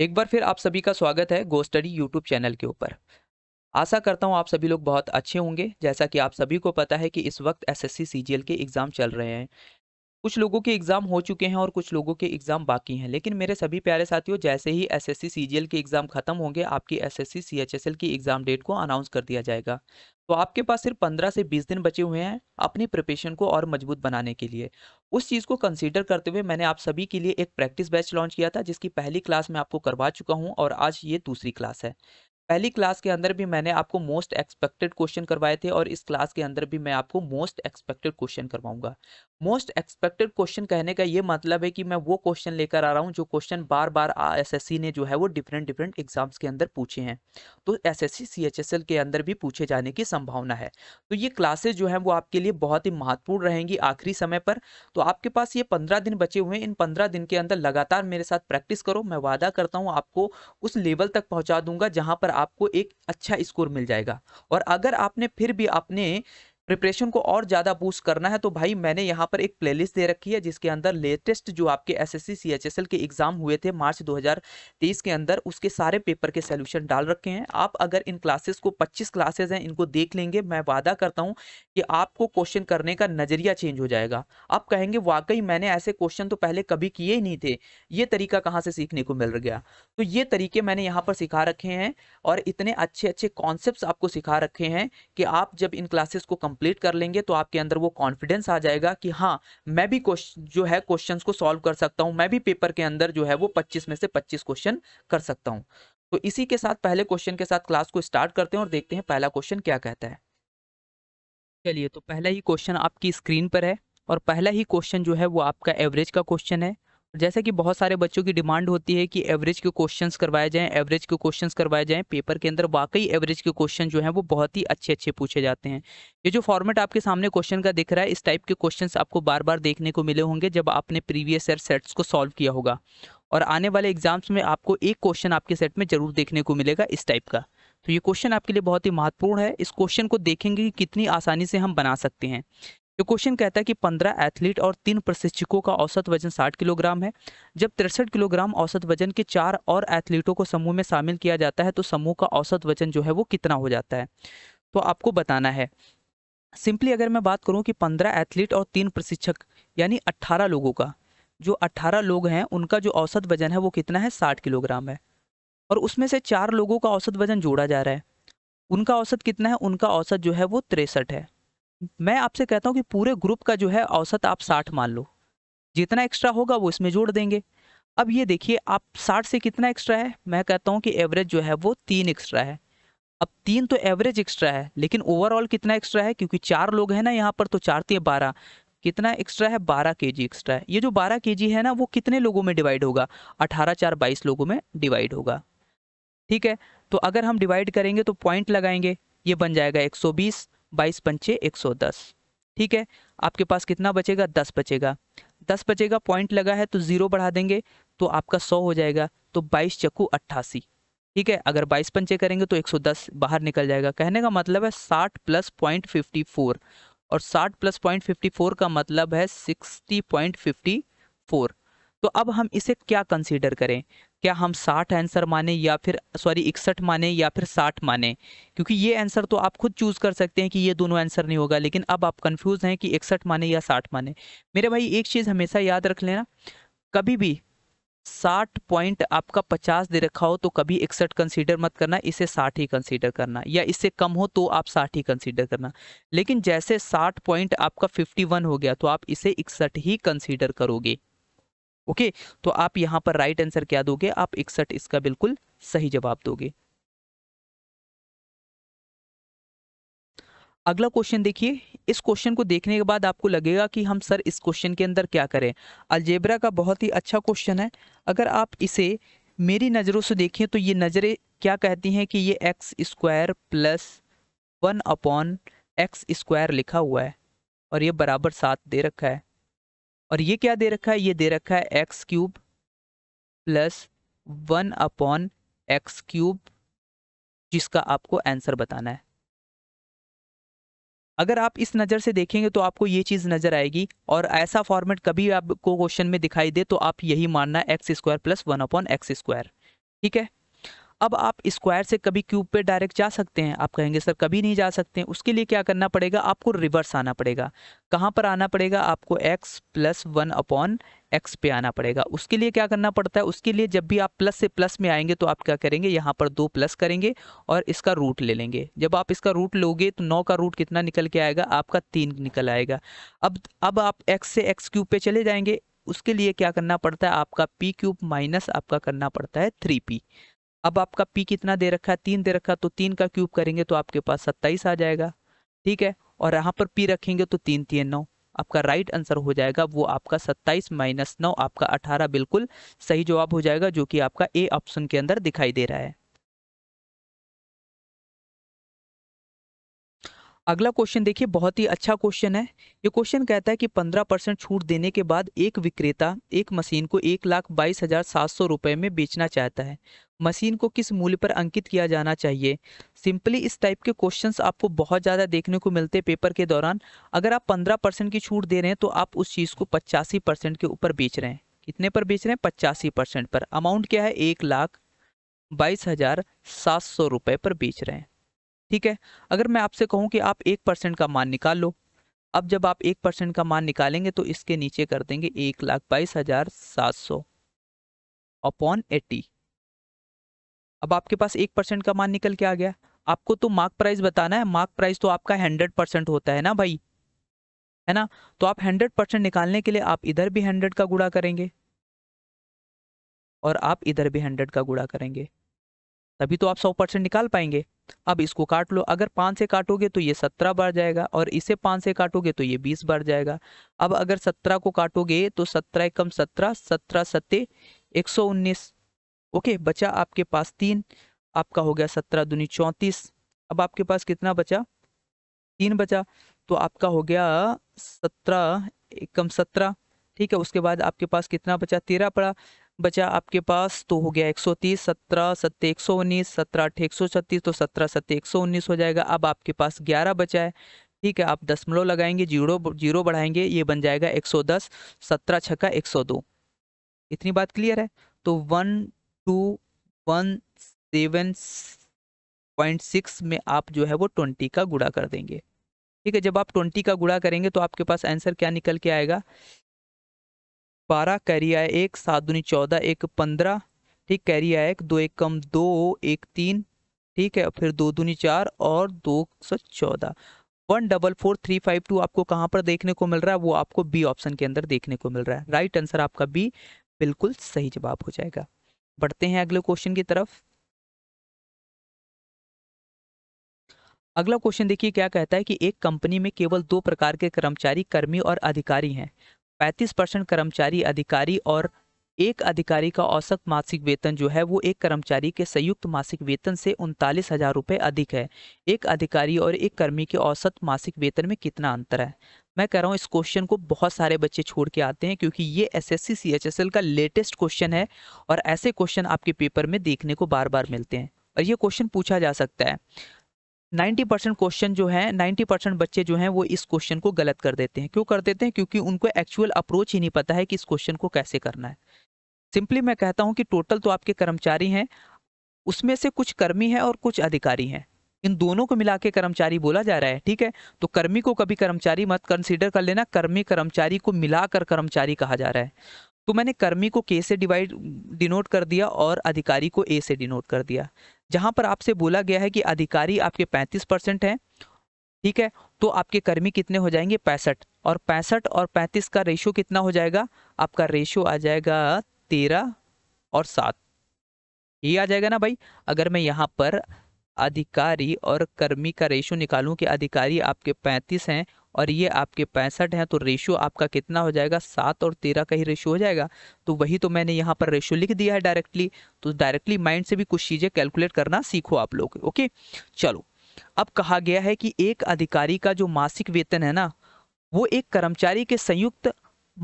एक बार फिर आप सभी का स्वागत है गो स्टडी यूट्यूब चैनल के ऊपर आशा करता हूँ आप सभी लोग बहुत अच्छे होंगे जैसा कि आप सभी को पता है कि इस वक्त एसएससी सीजीएल के एग्ज़ाम चल रहे हैं कुछ लोगों के एग्ज़ाम हो चुके हैं और कुछ लोगों के एग्ज़ाम बाकी हैं लेकिन मेरे सभी प्यारे साथियों जैसे ही एस एस के एग्ज़ाम खत्म होंगे आपकी एस एस की एग्ज़ाम डेट को अनाउंस कर दिया जाएगा तो आपके पास सिर्फ पंद्रह से बीस दिन बचे हुए हैं अपनी प्रिपरेशन को और मजबूत बनाने के लिए उस चीज़ को कंसीडर करते हुए मैंने आप सभी के लिए एक प्रैक्टिस बैच लॉन्च किया था जिसकी पहली क्लास मैं आपको करवा चुका हूँ और आज ये दूसरी क्लास है पहली क्लास के अंदर भी मैंने आपको मोस्ट एक्सपेक्टेड क्वेश्चन करवाए थे और इस क्लास के अंदर भी मैं आपको मोस्ट एक्सपेक्टेड क्वेश्चन करवाऊंगा मोस्ट एक्सपेक्टेड क्वेश्चन कहने का ये मतलब है कि मैं वो क्वेश्चन लेकर आ रहा हूँ जो क्वेश्चन बार बार एस ने जो है वो डिफरेंट डिफरेंट एग्जाम्स के अंदर पूछे हैं तो एस एस के अंदर भी पूछे जाने की संभावना है तो ये क्लासेज जो है वो आपके लिए बहुत ही महत्वपूर्ण रहेंगी आखिरी समय पर तो आपके पास ये पंद्रह दिन बचे हुए हैं इन पंद्रह दिन के अंदर लगातार मेरे साथ प्रैक्टिस करो मैं वादा करता हूँ आपको उस लेवल तक पहुँचा दूंगा जहाँ पर आपको एक अच्छा स्कोर मिल जाएगा और अगर आपने फिर भी अपने प्रिपरेशन को और ज़्यादा बूस्ट करना है तो भाई मैंने यहाँ पर एक प्लेलिस्ट दे रखी है जिसके अंदर लेटेस्ट जो आपके एसएससी सीएचएसएल के एग्ज़ाम हुए थे मार्च 2023 के अंदर उसके सारे पेपर के सोल्यूशन डाल रखे हैं आप अगर इन क्लासेस को 25 क्लासेज हैं इनको देख लेंगे मैं वादा करता हूँ कि आपको क्वेश्चन करने का नज़रिया चेंज हो जाएगा आप कहेंगे वाकई मैंने ऐसे क्वेश्चन तो पहले कभी किए ही नहीं थे ये तरीका कहाँ से सीखने को मिल गया तो ये तरीके मैंने यहाँ पर सिखा रखे हैं और इतने अच्छे अच्छे कॉन्सेप्ट आपको सिखा रखे हैं कि आप जब इन क्लासेस को कम कंप्लीट कर लेंगे तो आपके अंदर वो कॉन्फिडेंस आ जाएगा कि हाँ मैं भी जो है क्वेश्चन को सॉल्व कर सकता हूँ मैं भी पेपर के अंदर जो है वो पच्चीस में से पच्चीस क्वेश्चन कर सकता हूँ तो इसी के साथ पहले क्वेश्चन के साथ क्लास को स्टार्ट करते हैं और देखते हैं पहला क्वेश्चन क्या कहता है चलिए तो पहला ही क्वेश्चन आपकी स्क्रीन पर है और पहला ही क्वेश्चन जो है वो आपका एवरेज का क्वेश्चन है जैसे कि बहुत सारे बच्चों की डिमांड होती है कि एवरेज के क्वेश्चंस करवाए जाएं एवरेज के क्वेश्चंस करवाए जाएं पेपर के अंदर वाकई एवरेज के क्वेश्चन जो हैं वो बहुत ही अच्छे अच्छे पूछे जाते हैं ये जो फॉर्मेट आपके सामने क्वेश्चन का दिख रहा है इस टाइप के क्वेश्चन आपको बार बार देखने को मिले होंगे जब आपने प्रीवियस ईयर सेट्स को सॉल्व किया होगा और आने वाले एग्जाम्स में आपको एक क्वेश्चन आपके सेट में जरूर देखने को मिलेगा इस टाइप का तो ये क्वेश्चन आपके लिए बहुत ही महत्वपूर्ण है इस क्वेश्चन को देखेंगे कि कितनी आसानी से हम बना सकते हैं ये क्वेश्चन कहता है कि 15 एथलीट और तीन प्रशिक्षकों का औसत वजन 60 किलोग्राम है जब तिरसठ किलोग्राम औसत वजन के चार और एथलीटों को समूह में शामिल किया जाता है तो समूह का औसत वजन जो है वो कितना हो जाता है तो आपको बताना है सिंपली अगर मैं बात करूं कि 15 एथलीट और तीन प्रशिक्षक यानी 18 लोगों का जो 18 लोग हैं उनका जो औसत वजन है वो कितना है 60 किलोग्राम है और उसमें से चार लोगों का औसत वजन जोड़ा जा रहा है उनका औसत कितना है उनका औसत जो है वो तिरसठ है मैं आपसे कहता हूँ कि पूरे ग्रुप का जो है औसत आप साठ मान लो जितना एक्स्ट्रा होगा वो इसमें जोड़ देंगे अब ये देखिए आप साठ से कितना एक्स्ट्रा है मैं कहता हूँ कि एवरेज जो है वो तीन एक्स्ट्रा है अब तीन तो एवरेज एक्स्ट्रा है लेकिन ओवरऑल कितना एक्स्ट्रा है क्योंकि चार लोग हैं ना यहाँ पर तो चार तीन तो बारह कितना एक्स्ट्रा है बारह के जी एक्स्ट्रा है ये जो बारह के जी है ना वो कितने लोगों में डिवाइड होगा अठारह चार बाईस लोगों में डिवाइड होगा ठीक है तो अगर हम डिवाइड करेंगे तो पॉइंट लगाएंगे ये बन जाएगा एक सौ बीस बाईस पंचे एक सौ दस ठीक है आपके पास कितना बचेगा दस बचेगा दस बचेगा पॉइंट लगा है तो जीरो बढ़ा देंगे तो आपका सौ हो जाएगा तो बाईस चक्कू अट्ठासी ठीक है अगर बाईस पंचे करेंगे तो एक सौ दस बाहर निकल जाएगा कहने का मतलब है साठ प्लस पॉइंट फिफ्टी फोर और साठ प्लस पॉइंट फिफ्टी फोर का मतलब है सिक्सटी पॉइंट फिफ्टी फोर तो अब हम इसे क्या कंसीडर करें क्या हम साठ आंसर माने या फिर सॉरी इकसठ माने या फिर साठ माने क्योंकि ये आंसर तो आप खुद चूज कर सकते हैं कि ये दोनों आंसर नहीं होगा लेकिन अब आप कंफ्यूज हैं कि इकसठ माने या साठ माने मेरे भाई एक चीज़ हमेशा याद रख लेना कभी भी साठ पॉइंट आपका पचास दे रखा हो तो कभी इकसठ कंसीडर मत करना इसे साठ ही कंसीडर करना या इससे कम हो तो आप साठ ही कंसीडर करना लेकिन जैसे साठ पॉइंट आपका फिफ्टी वन हो गया तो आप इसे इकसठ ही कंसीडर करोगे ओके तो आप यहां पर राइट आंसर क्या दोगे आप इकसठ इसका बिल्कुल सही जवाब दोगे अगला क्वेश्चन देखिए इस क्वेश्चन को देखने के बाद आपको लगेगा कि हम सर इस क्वेश्चन के अंदर क्या करें अलजेबरा का बहुत ही अच्छा क्वेश्चन है अगर आप इसे मेरी नज़रों से देखें तो ये नज़रें क्या कहती हैं कि ये x square plus one upon x square लिखा हुआ है और ये बराबर सात दे रखा है और ये क्या दे रखा है ये दे रखा है x cube plus one upon x cube जिसका आपको आंसर बताना है अगर आप इस नज़र से देखेंगे तो आपको ये चीज़ नज़र आएगी और ऐसा फॉर्मेट कभी आपको क्वेश्चन में दिखाई दे तो आप यही मानना x square plus one upon x square ठीक है अब आप स्क्वायर से कभी क्यूब पे डायरेक्ट जा सकते हैं आप कहेंगे सर कभी नहीं जा सकते हैं उसके लिए क्या करना पड़ेगा आपको रिवर्स आना पड़ेगा कहाँ पर आना पड़ेगा आपको x plus one upon x पे आना पड़ेगा उसके लिए क्या करना पड़ता है उसके लिए जब भी आप प्लस से प्लस में आएंगे तो आप क्या करेंगे यहाँ पर दो प्लस करेंगे और इसका रूट ले लेंगे जब आप इसका रूट लोगे तो नौ का रूट कितना निकल के आएगा आपका तीन निकल आएगा अब अब आप एक्स से एक्स क्यूब पे चले जाएंगे उसके लिए क्या करना पड़ता है आपका पी क्यूब माइनस आपका करना पड़ता है थ्री पी अब आपका पी कितना दे रखा है तीन दे रखा है तो तीन का क्यूब करेंगे तो आपके पास सत्ताईस आ जाएगा ठीक है और यहाँ पर पी रखेंगे तो तीन तीन नौ आपका राइट आंसर हो जाएगा वो आपका सत्ताईस माइनस नौ आपका अठारह बिल्कुल सही जवाब हो जाएगा जो कि आपका ए ऑप्शन के अंदर दिखाई दे रहा है अगला क्वेश्चन देखिए बहुत ही अच्छा क्वेश्चन है ये क्वेश्चन कहता है कि 15 परसेंट छूट देने के बाद एक विक्रेता एक मशीन को एक लाख बाईस हजार सात सौ रुपये में बेचना चाहता है मशीन को किस मूल्य पर अंकित किया जाना चाहिए सिंपली इस टाइप के क्वेश्चंस आपको बहुत ज़्यादा देखने को मिलते हैं पेपर के दौरान अगर आप पंद्रह परसेंट की छूट दे रहे हैं तो आप उस चीज़ को पचासी परसेंट के ऊपर बेच रहे हैं कितने पर बेच रहे हैं पचासी परसेंट पर अमाउंट क्या है एक लाख बाईस हजार सात सौ रुपये पर बेच रहे हैं ठीक है अगर मैं आपसे कहूँ कि आप एक परसेंट का मान निकाल लो अब जब आप एक परसेंट का मान निकालेंगे तो इसके नीचे कर देंगे एक लाख बाईस हजार सात सौ अपॉन एट्टी अब आपके पास एक परसेंट का मान निकल के आ गया आपको तो मार्क प्राइस बताना है मार्क प्राइस तो आपका हंड्रेड परसेंट होता है ना भाई है ना तो आप हंड्रेड परसेंट निकालने के लिए आप इधर भी हंड्रेड का गुड़ा करेंगे और आप इधर भी हंड्रेड का गुड़ा करेंगे तभी तो आप सौ परसेंट निकाल पाएंगे अब इसको काट लो अगर पाँच से काटोगे तो ये सत्रह बार जाएगा और इसे पाँच से काटोगे तो ये बीस बार जाएगा अब अगर सत्रह को काटोगे तो सत्रह एकम सत्रह सत्रह सत्ते एक सौ उन्नीस ओके बचा आपके पास तीन आपका हो गया सत्रह दूनी चौंतीस अब आपके पास कितना बचा तीन बचा तो आपका हो गया सत्रह एकम सत्रह ठीक है उसके बाद आपके पास कितना बचा तेरह पड़ा बचा आपके पास तो हो गया 130 17 सत्ते एक सौ उन्नीस सत्रह अठे एक सौ छत्तीस तो सत्रह सत्ते एक सौ उन्नीस हो जाएगा अब आपके पास 11 बचा है ठीक है आप दसमलव लगाएंगे जीरो जीरो बढ़ाएंगे ये बन जाएगा 110 17 छक्का दो इतनी बात क्लियर है तो one two one seven point six में आप जो है वो ट्वेंटी का गुड़ा कर देंगे ठीक है जब आप ट्वेंटी का गुड़ा करेंगे तो आपके पास आंसर क्या निकल के आएगा बारह कैरी आया एक सात दूनी चौदह एक पंद्रह ठीक कैरी आया एक दो एक कम दो एक तीन ठीक है फिर दो दूनी चार और दो सौ चौदह one double four three five two आपको कहाँ पर देखने को मिल रहा है वो आपको बी ऑप्शन के अंदर देखने को मिल रहा है राइट आंसर आपका बी बिल्कुल सही जवाब हो जाएगा बढ़ते हैं अगले क्वेश्चन की तरफ अगला क्वेश्चन देखिए क्या कहता है कि एक कंपनी में केवल दो प्रकार के कर्मचारी कर्मी और अधिकारी हैं 35 परसेंट कर्मचारी अधिकारी और एक अधिकारी का औसत मासिक वेतन जो है वो एक कर्मचारी के संयुक्त मासिक वेतन से उनतालीस हजार रुपये अधिक है एक अधिकारी और एक कर्मी के औसत मासिक वेतन में कितना अंतर है मैं कह रहा हूँ इस क्वेश्चन को बहुत सारे बच्चे छोड़ के आते हैं क्योंकि ये एस एस सी का लेटेस्ट क्वेश्चन है और ऐसे क्वेश्चन आपके पेपर में देखने को बार बार मिलते हैं और ये क्वेश्चन पूछा जा सकता है 90 परसेंट क्वेश्चन जो है 90 परसेंट बच्चे जो हैं वो इस क्वेश्चन को गलत कर देते हैं क्यों कर देते हैं क्योंकि उनको एक्चुअल अप्रोच ही नहीं पता है कि इस क्वेश्चन को कैसे करना है सिंपली मैं कहता हूँ कि टोटल तो आपके कर्मचारी हैं उसमें से कुछ कर्मी हैं और कुछ अधिकारी हैं इन दोनों को मिला के कर्मचारी बोला जा रहा है ठीक है तो कर्मी को कभी कर्मचारी मत कंसिडर कर लेना कर्मी कर्मचारी को मिलाकर कर्मचारी कहा जा रहा है तो मैंने कर्मी को के से डिवाइड डिनोट कर दिया और अधिकारी को ए से डिनोट कर दिया जहां पर आपसे बोला गया है कि अधिकारी आपके 35 परसेंट हैं ठीक है तो आपके कर्मी कितने हो जाएंगे पैंसठ और पैंसठ और पैंतीस का रेशो कितना हो जाएगा आपका रेशो आ जाएगा तेरह और सात ये आ जाएगा ना भाई अगर मैं यहाँ पर अधिकारी और कर्मी का रेशो निकालू कि अधिकारी आपके पैंतीस हैं और ये आपके पैंसठ हैं तो रेशियो आपका कितना हो जाएगा सात और तेरह का ही रेशियो हो जाएगा तो वही तो मैंने यहाँ पर रेशियो लिख दिया है डायरेक्टली तो डायरेक्टली माइंड से भी कुछ चीज़ें कैलकुलेट करना सीखो आप लोग ओके चलो अब कहा गया है कि एक अधिकारी का जो मासिक वेतन है ना वो एक कर्मचारी के संयुक्त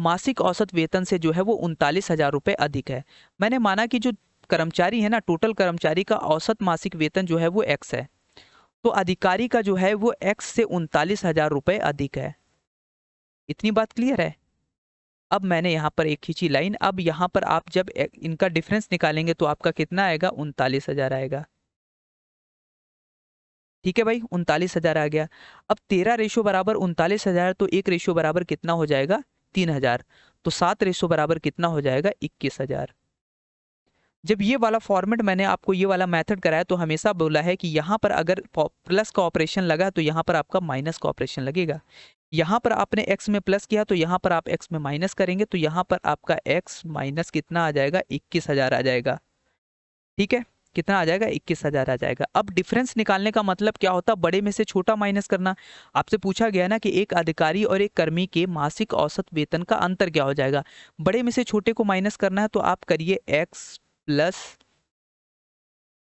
मासिक औसत वेतन से जो है वो उनतालीस हज़ार रुपये अधिक है मैंने माना कि जो कर्मचारी है ना टोटल कर्मचारी का औसत मासिक वेतन जो है वो एक्स है तो अधिकारी का जो है वो एक्स से उनतालीस हजार रुपये अधिक है इतनी बात क्लियर है अब मैंने यहाँ पर एक खींची लाइन अब यहाँ पर आप जब इनका डिफरेंस निकालेंगे तो आपका कितना आएगा उनतालीस हजार आएगा ठीक है भाई उनतालीस हजार आ गया अब तेरह रेशो बराबर उनतालीस हजार तो एक रेशो बराबर कितना हो जाएगा तीन हजार तो सात रेशो बराबर कितना हो जाएगा इक्कीस हजार जब ये वाला फॉर्मेट मैंने आपको ये वाला मेथड कराया तो हमेशा बोला है कि यहाँ पर अगर प्लस का ऑपरेशन लगा तो यहाँ पर आपका माइनस का ऑपरेशन लगेगा यहाँ पर आपने x में प्लस किया तो यहाँ पर आप x में माइनस करेंगे तो यहाँ पर आपका x माइनस कितना आ जाएगा इक्कीस हजार आ जाएगा ठीक है कितना आ जाएगा इक्कीस हजार आ जाएगा अब डिफरेंस निकालने का मतलब क्या होता है बड़े में से छोटा माइनस करना आपसे पूछा गया ना कि एक अधिकारी और एक कर्मी के मासिक औसत वेतन का अंतर क्या हो जाएगा बड़े में से छोटे को माइनस करना है तो आप करिए x plus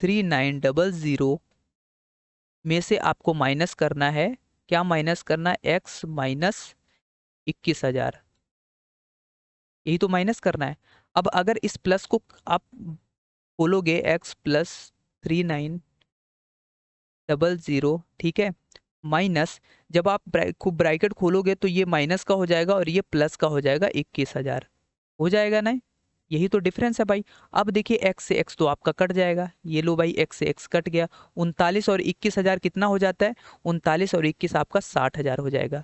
three nine double zero में से आपको माइनस करना है क्या माइनस करना एक्स माइनस इक्कीस हज़ार यही तो माइनस करना है अब अगर इस प्लस को आप बोलोगे x plus three nine double zero ठीक है माइनस जब आप ब्रैकेट खोलोगे तो ये माइनस का हो जाएगा और ये प्लस का हो जाएगा इक्कीस हज़ार हो जाएगा नहीं यही तो डिफरेंस है भाई अब देखिए एक्स से एक्स तो आपका कट जाएगा ये लो भाई एक्स से एक्स कट गया उनतालीस और इक्कीस हज़ार कितना हो जाता है उनतालीस और इक्कीस आपका साठ हज़ार हो जाएगा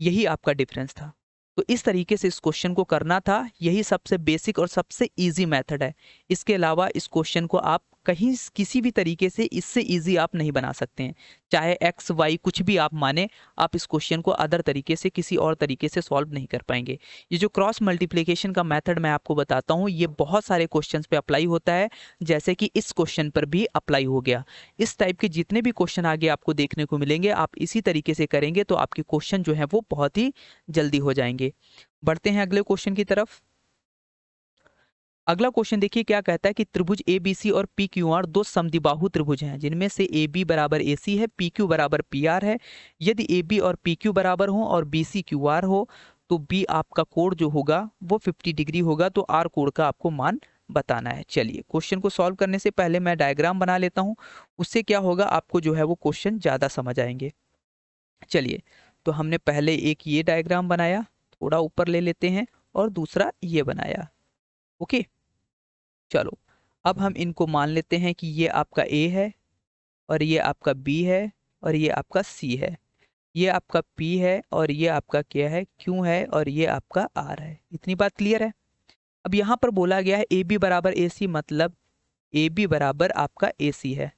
यही आपका डिफरेंस था तो इस तरीके से इस क्वेश्चन को करना था यही सबसे बेसिक और सबसे ईजी मैथड है इसके अलावा इस क्वेश्चन को आप कहीं किसी भी तरीके से इससे इजी आप नहीं बना सकते हैं चाहे एक्स वाई कुछ भी आप माने आप इस क्वेश्चन को अदर तरीके से किसी और तरीके से सॉल्व नहीं कर पाएंगे ये जो क्रॉस मल्टीप्लीकेशन का मेथड मैं आपको बताता हूँ ये बहुत सारे क्वेश्चन पे अप्लाई होता है जैसे कि इस क्वेश्चन पर भी अप्लाई हो गया इस टाइप के जितने भी क्वेश्चन आगे आपको देखने को मिलेंगे आप इसी तरीके से करेंगे तो आपके क्वेश्चन जो है वो बहुत ही जल्दी हो जाएंगे बढ़ते हैं अगले क्वेश्चन की तरफ अगला क्वेश्चन देखिए क्या कहता है कि त्रिभुज ए बी सी और पी क्यू आर दो समिबाहु त्रिभुज हैं जिनमें से ए बी बराबर ए सी है पी क्यू बराबर पी आर है यदि ए बी और पी क्यू बराबर हो और बी सी क्यू आर हो तो बी आपका कोड जो होगा वो 50 डिग्री होगा तो आर कोड का आपको मान बताना है चलिए क्वेश्चन को सॉल्व करने से पहले मैं डायग्राम बना लेता हूँ उससे क्या होगा आपको जो है वो क्वेश्चन ज़्यादा समझ आएंगे चलिए तो हमने पहले एक ये डायग्राम बनाया थोड़ा ऊपर ले लेते हैं और दूसरा ये बनाया ओके चलो अब हम इनको मान लेते हैं कि ये आपका ए है और ये आपका बी है और ये आपका सी है ये आपका पी है और ये आपका क्या है क्यू है और ये आपका आर है इतनी बात क्लियर है अब यहाँ पर बोला गया है ए बी बराबर ए सी मतलब ए बी बराबर आपका ए सी है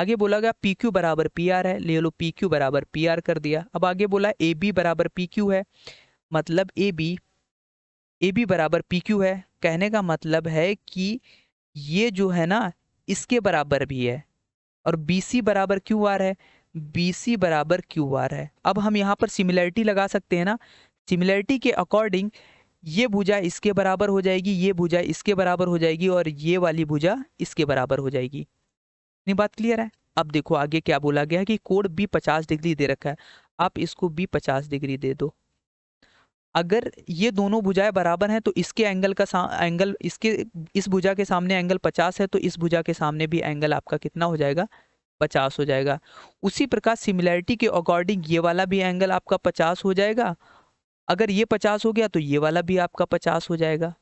आगे बोला गया पी क्यू बराबर पी आर है ले लो पी क्यू बराबर पी आर कर दिया अब आगे बोला ए बी बराबर पी क्यू है मतलब ए बी ए बी बराबर पी क्यू है कहने का मतलब है कि ये जो है ना इसके बराबर भी है और बी सी बराबर क्यू आर है बी सी बराबर क्यू आर है अब हम यहाँ पर सिमिलैरिटी लगा सकते हैं ना सिमिलरिटी के अकॉर्डिंग ये भुजा इसके बराबर हो जाएगी ये भुजा इसके बराबर हो जाएगी और ये वाली भुजा इसके बराबर हो जाएगी नहीं बात क्लियर है अब देखो आगे क्या बोला गया है कि कोड बी पचास डिग्री दे रखा है आप इसको बी पचास डिग्री दे दो अगर ये दोनों भुजाएं बराबर हैं तो इसके एंगल का एंगल इसके इस भुजा के सामने एंगल पचास है तो इस भुजा के सामने भी एंगल आपका कितना हो जाएगा पचास हो जाएगा उसी प्रकार सिमिलैरिटी के अकॉर्डिंग ये वाला भी एंगल आपका पचास हो जाएगा अगर ये पचास हो गया तो ये वाला भी आपका पचास हो जाएगा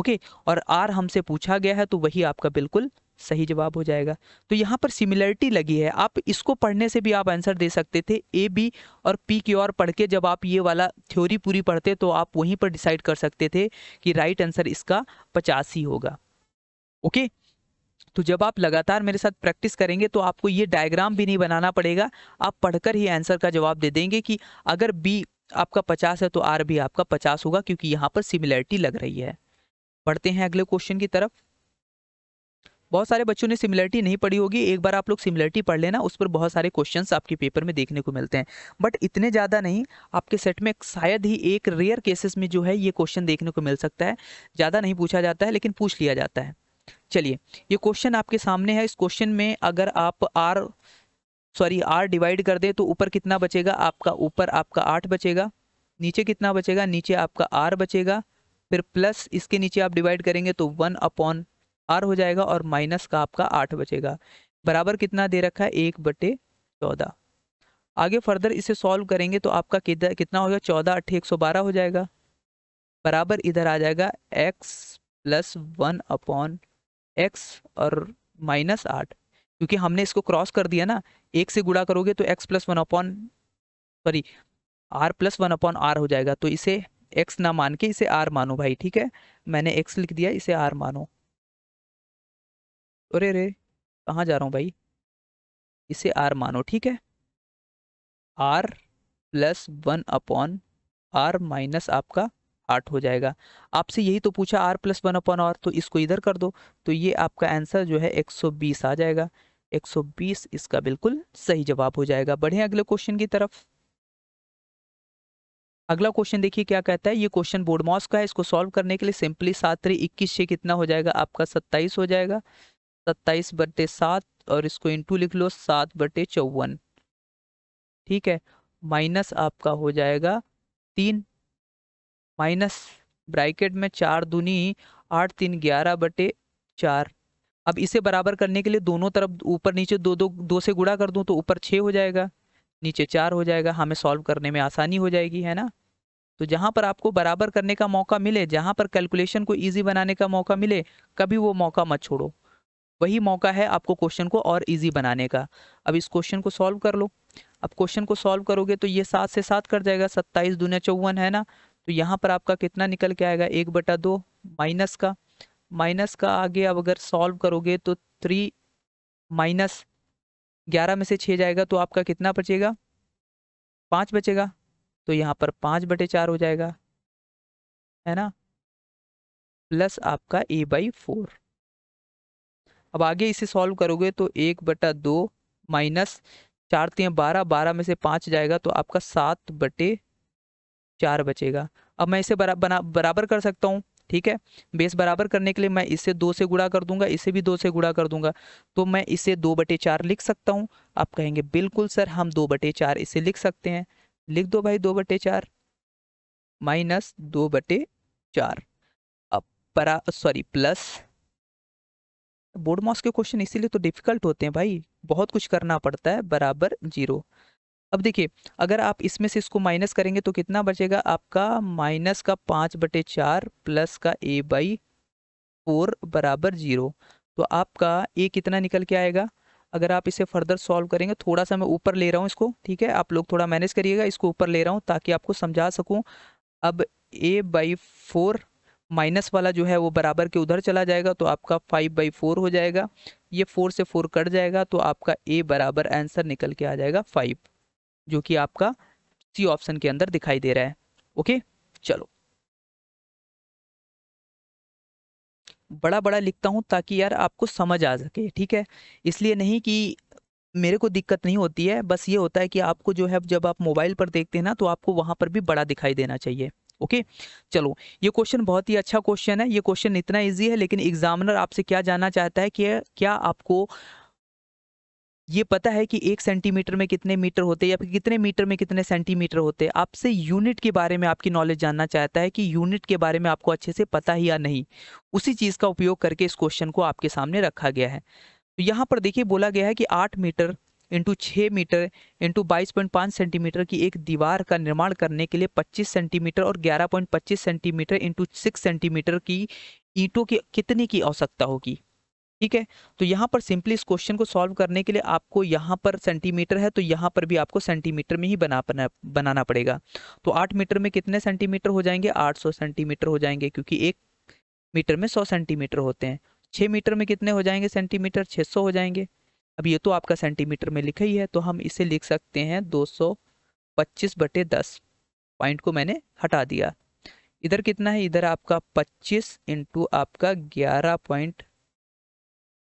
ओके और आर हमसे पूछा गया है तो वही आपका बिल्कुल सही जवाब हो जाएगा तो यहाँ पर सिमिलरिटी लगी है आप इसको पढ़ने से भी आप आंसर दे सकते थे ए बी और पी की ओर पढ़ के जब आप ये वाला थ्योरी पूरी पढ़ते तो आप वहीं पर डिसाइड कर सकते थे कि राइट आंसर इसका ही होगा ओके तो जब आप लगातार मेरे साथ प्रैक्टिस करेंगे तो आपको ये डायग्राम भी नहीं बनाना पड़ेगा आप पढ़कर ही आंसर का जवाब दे देंगे कि अगर बी आपका पचास है तो आर भी आपका पचास होगा क्योंकि यहाँ पर सिमिलरिटी लग रही है पढ़ते हैं अगले क्वेश्चन की तरफ बहुत सारे बच्चों ने सिमिलरिटी नहीं पढ़ी होगी एक बार आप लोग सिमिलरिटी पढ़ लेना उस पर बहुत सारे क्वेश्चन आपके पेपर में देखने को मिलते हैं बट इतने ज़्यादा नहीं आपके सेट में शायद ही एक रेयर केसेस में जो है ये क्वेश्चन देखने को मिल सकता है ज़्यादा नहीं पूछा जाता है लेकिन पूछ लिया जाता है चलिए ये क्वेश्चन आपके सामने है इस क्वेश्चन में अगर आप आर सॉरी आर डिवाइड कर दें तो ऊपर कितना बचेगा आपका ऊपर आपका आठ बचेगा नीचे कितना बचेगा नीचे आपका आर बचेगा फिर प्लस इसके नीचे आप डिवाइड करेंगे तो वन अपॉन आर हो जाएगा और माइनस का आपका आठ बचेगा बराबर कितना दे रखा है एक बटे चौदह आगे फर्दर इसे सॉल्व करेंगे तो आपका कितना कितना होगा चौदह अट्ठे एक सौ बारह हो जाएगा बराबर इधर आ जाएगा x plus one upon x और माइनस आठ क्योंकि हमने इसको क्रॉस कर दिया ना एक से गुड़ा करोगे तो x plus one upon sorry r plus one upon r हो जाएगा तो इसे एक्स ना मान के इसे आर मानो भाई ठीक है मैंने एक्स लिख दिया इसे आर मानो अरे रे कहाँ जा रहा हूँ भाई इसे आर मानो ठीक है r plus one upon r minus आपका आठ हो जाएगा आपसे यही तो पूछा r plus one upon r तो इसको इधर कर दो तो ये आपका आंसर जो है 120 आ जाएगा 120 इसका बिल्कुल सही जवाब हो जाएगा बढ़े अगले क्वेश्चन की तरफ अगला क्वेश्चन देखिए क्या कहता है ये क्वेश्चन बोर्डमॉस का है इसको सॉल्व करने के लिए सिंपली सात इक्कीस छः कितना हो जाएगा आपका सत्ताईस हो जाएगा सत्ताईस बटे सात और इसको इंटू लिख लो सात बटे चौवन ठीक है माइनस आपका हो जाएगा तीन माइनस ब्रैकेट में चार दूनी आठ तीन ग्यारह बटे चार अब इसे बराबर करने के लिए दोनों तरफ ऊपर नीचे दो दो दो से गुड़ा कर दूं तो ऊपर छः हो जाएगा नीचे चार हो जाएगा हमें सॉल्व करने में आसानी हो जाएगी है ना तो जहाँ पर आपको बराबर करने का मौका मिले जहाँ पर कैलकुलेशन को ईजी बनाने का मौका मिले कभी वो मौका मत छोड़ो वही मौका है आपको क्वेश्चन को और इजी बनाने का अब इस क्वेश्चन को सॉल्व कर लो अब क्वेश्चन को सॉल्व करोगे तो ये सात से सात कर जाएगा सत्ताईस दूनिया चौवन है ना तो यहाँ पर आपका कितना निकल के आएगा एक बटा दो माइनस का माइनस का आगे अब अगर सॉल्व करोगे तो थ्री माइनस ग्यारह में से छः जाएगा तो आपका कितना बचेगा पाँच बचेगा तो यहाँ पर पाँच बटे चार हो जाएगा है ना प्लस आपका ए बाई फोर अब आगे इसे सॉल्व करोगे तो एक बटा दो माइनस चार तीन तो बारह बारह में से पाँच जाएगा तो आपका सात बटे चार बचेगा अब मैं इसे बरा, बना बराबर कर सकता हूँ ठीक है बेस बराबर करने के लिए मैं इसे दो से गुड़ा कर दूंगा इसे भी दो से गुड़ा कर दूंगा तो मैं इसे दो बटे चार लिख सकता हूँ आप कहेंगे बिल्कुल सर हम दो बटे चार इसे लिख सकते हैं लिख दो भाई दो बटे चार माइनस दो बटे चार अब बरा सॉरी प्लस बोर्ड मॉस के क्वेश्चन इसीलिए तो डिफिकल्ट होते हैं भाई बहुत कुछ करना पड़ता है बराबर जीरो अब देखिए अगर आप इसमें से इसको माइनस करेंगे तो कितना बचेगा आपका माइनस का पाँच बटे चार प्लस का ए बाई फोर बराबर जीरो तो आपका ए कितना निकल के आएगा अगर आप इसे फर्दर सॉल्व करेंगे थोड़ा सा मैं ऊपर ले रहा हूँ इसको ठीक है आप लोग थोड़ा मैनेज करिएगा इसको ऊपर ले रहा हूँ ताकि आपको समझा सकूँ अब ए बाई फोर माइनस वाला जो है वो बराबर के उधर चला जाएगा तो आपका फाइव बाई फोर हो जाएगा ये फोर से फोर कट जाएगा तो आपका ए बराबर आंसर निकल के आ जाएगा फाइव जो कि आपका सी ऑप्शन के अंदर दिखाई दे रहा है ओके चलो बड़ा बड़ा लिखता हूँ ताकि यार आपको समझ आ सके ठीक है इसलिए नहीं कि मेरे को दिक्कत नहीं होती है बस ये होता है कि आपको जो है जब आप मोबाइल पर देखते हैं ना तो आपको वहाँ पर भी बड़ा दिखाई देना चाहिए ओके चलो ये क्वेश्चन बहुत ही अच्छा क्वेश्चन है ये क्वेश्चन इतना ईजी है लेकिन एग्जामिनर आपसे क्या जानना चाहता है कि क्या आपको ये पता है कि एक सेंटीमीटर में कितने मीटर होते हैं या फिर कितने मीटर में कितने सेंटीमीटर होते हैं आपसे यूनिट के बारे में आपकी नॉलेज जानना चाहता है कि यूनिट के बारे में आपको अच्छे से पता ही या नहीं उसी चीज़ का उपयोग करके इस क्वेश्चन को आपके सामने रखा गया है तो यहाँ पर देखिए बोला गया है कि आठ मीटर इंटू छः मीटर इंटू बाईस पॉइंट पाँच सेंटीमीटर की एक दीवार का निर्माण करने के लिए पच्चीस सेंटीमीटर और ग्यारह पॉइंट पच्चीस सेंटीमीटर इंटू सिक्स सेंटीमीटर की ईंटों की कितने की आवश्यकता होगी ठीक है तो यहाँ पर सिंपली इस क्वेश्चन को सॉल्व करने के लिए आपको यहाँ पर सेंटीमीटर है तो यहाँ पर भी आपको सेंटीमीटर में ही बना बनाना पड़ेगा तो आठ मीटर में कितने सेंटीमीटर हो जाएंगे आठ सौ सेंटीमीटर हो जाएंगे क्योंकि एक मीटर में सौ सेंटीमीटर होते हैं छः मीटर में कितने हो जाएंगे सेंटीमीटर छः सौ हो जाएंगे अब ये तो आपका सेंटीमीटर में लिखा ही है तो हम इसे लिख सकते हैं 225 बटे दस पॉइंट को मैंने हटा दिया इधर कितना है इधर आपका 25 इंटू आपका 11 पॉइंट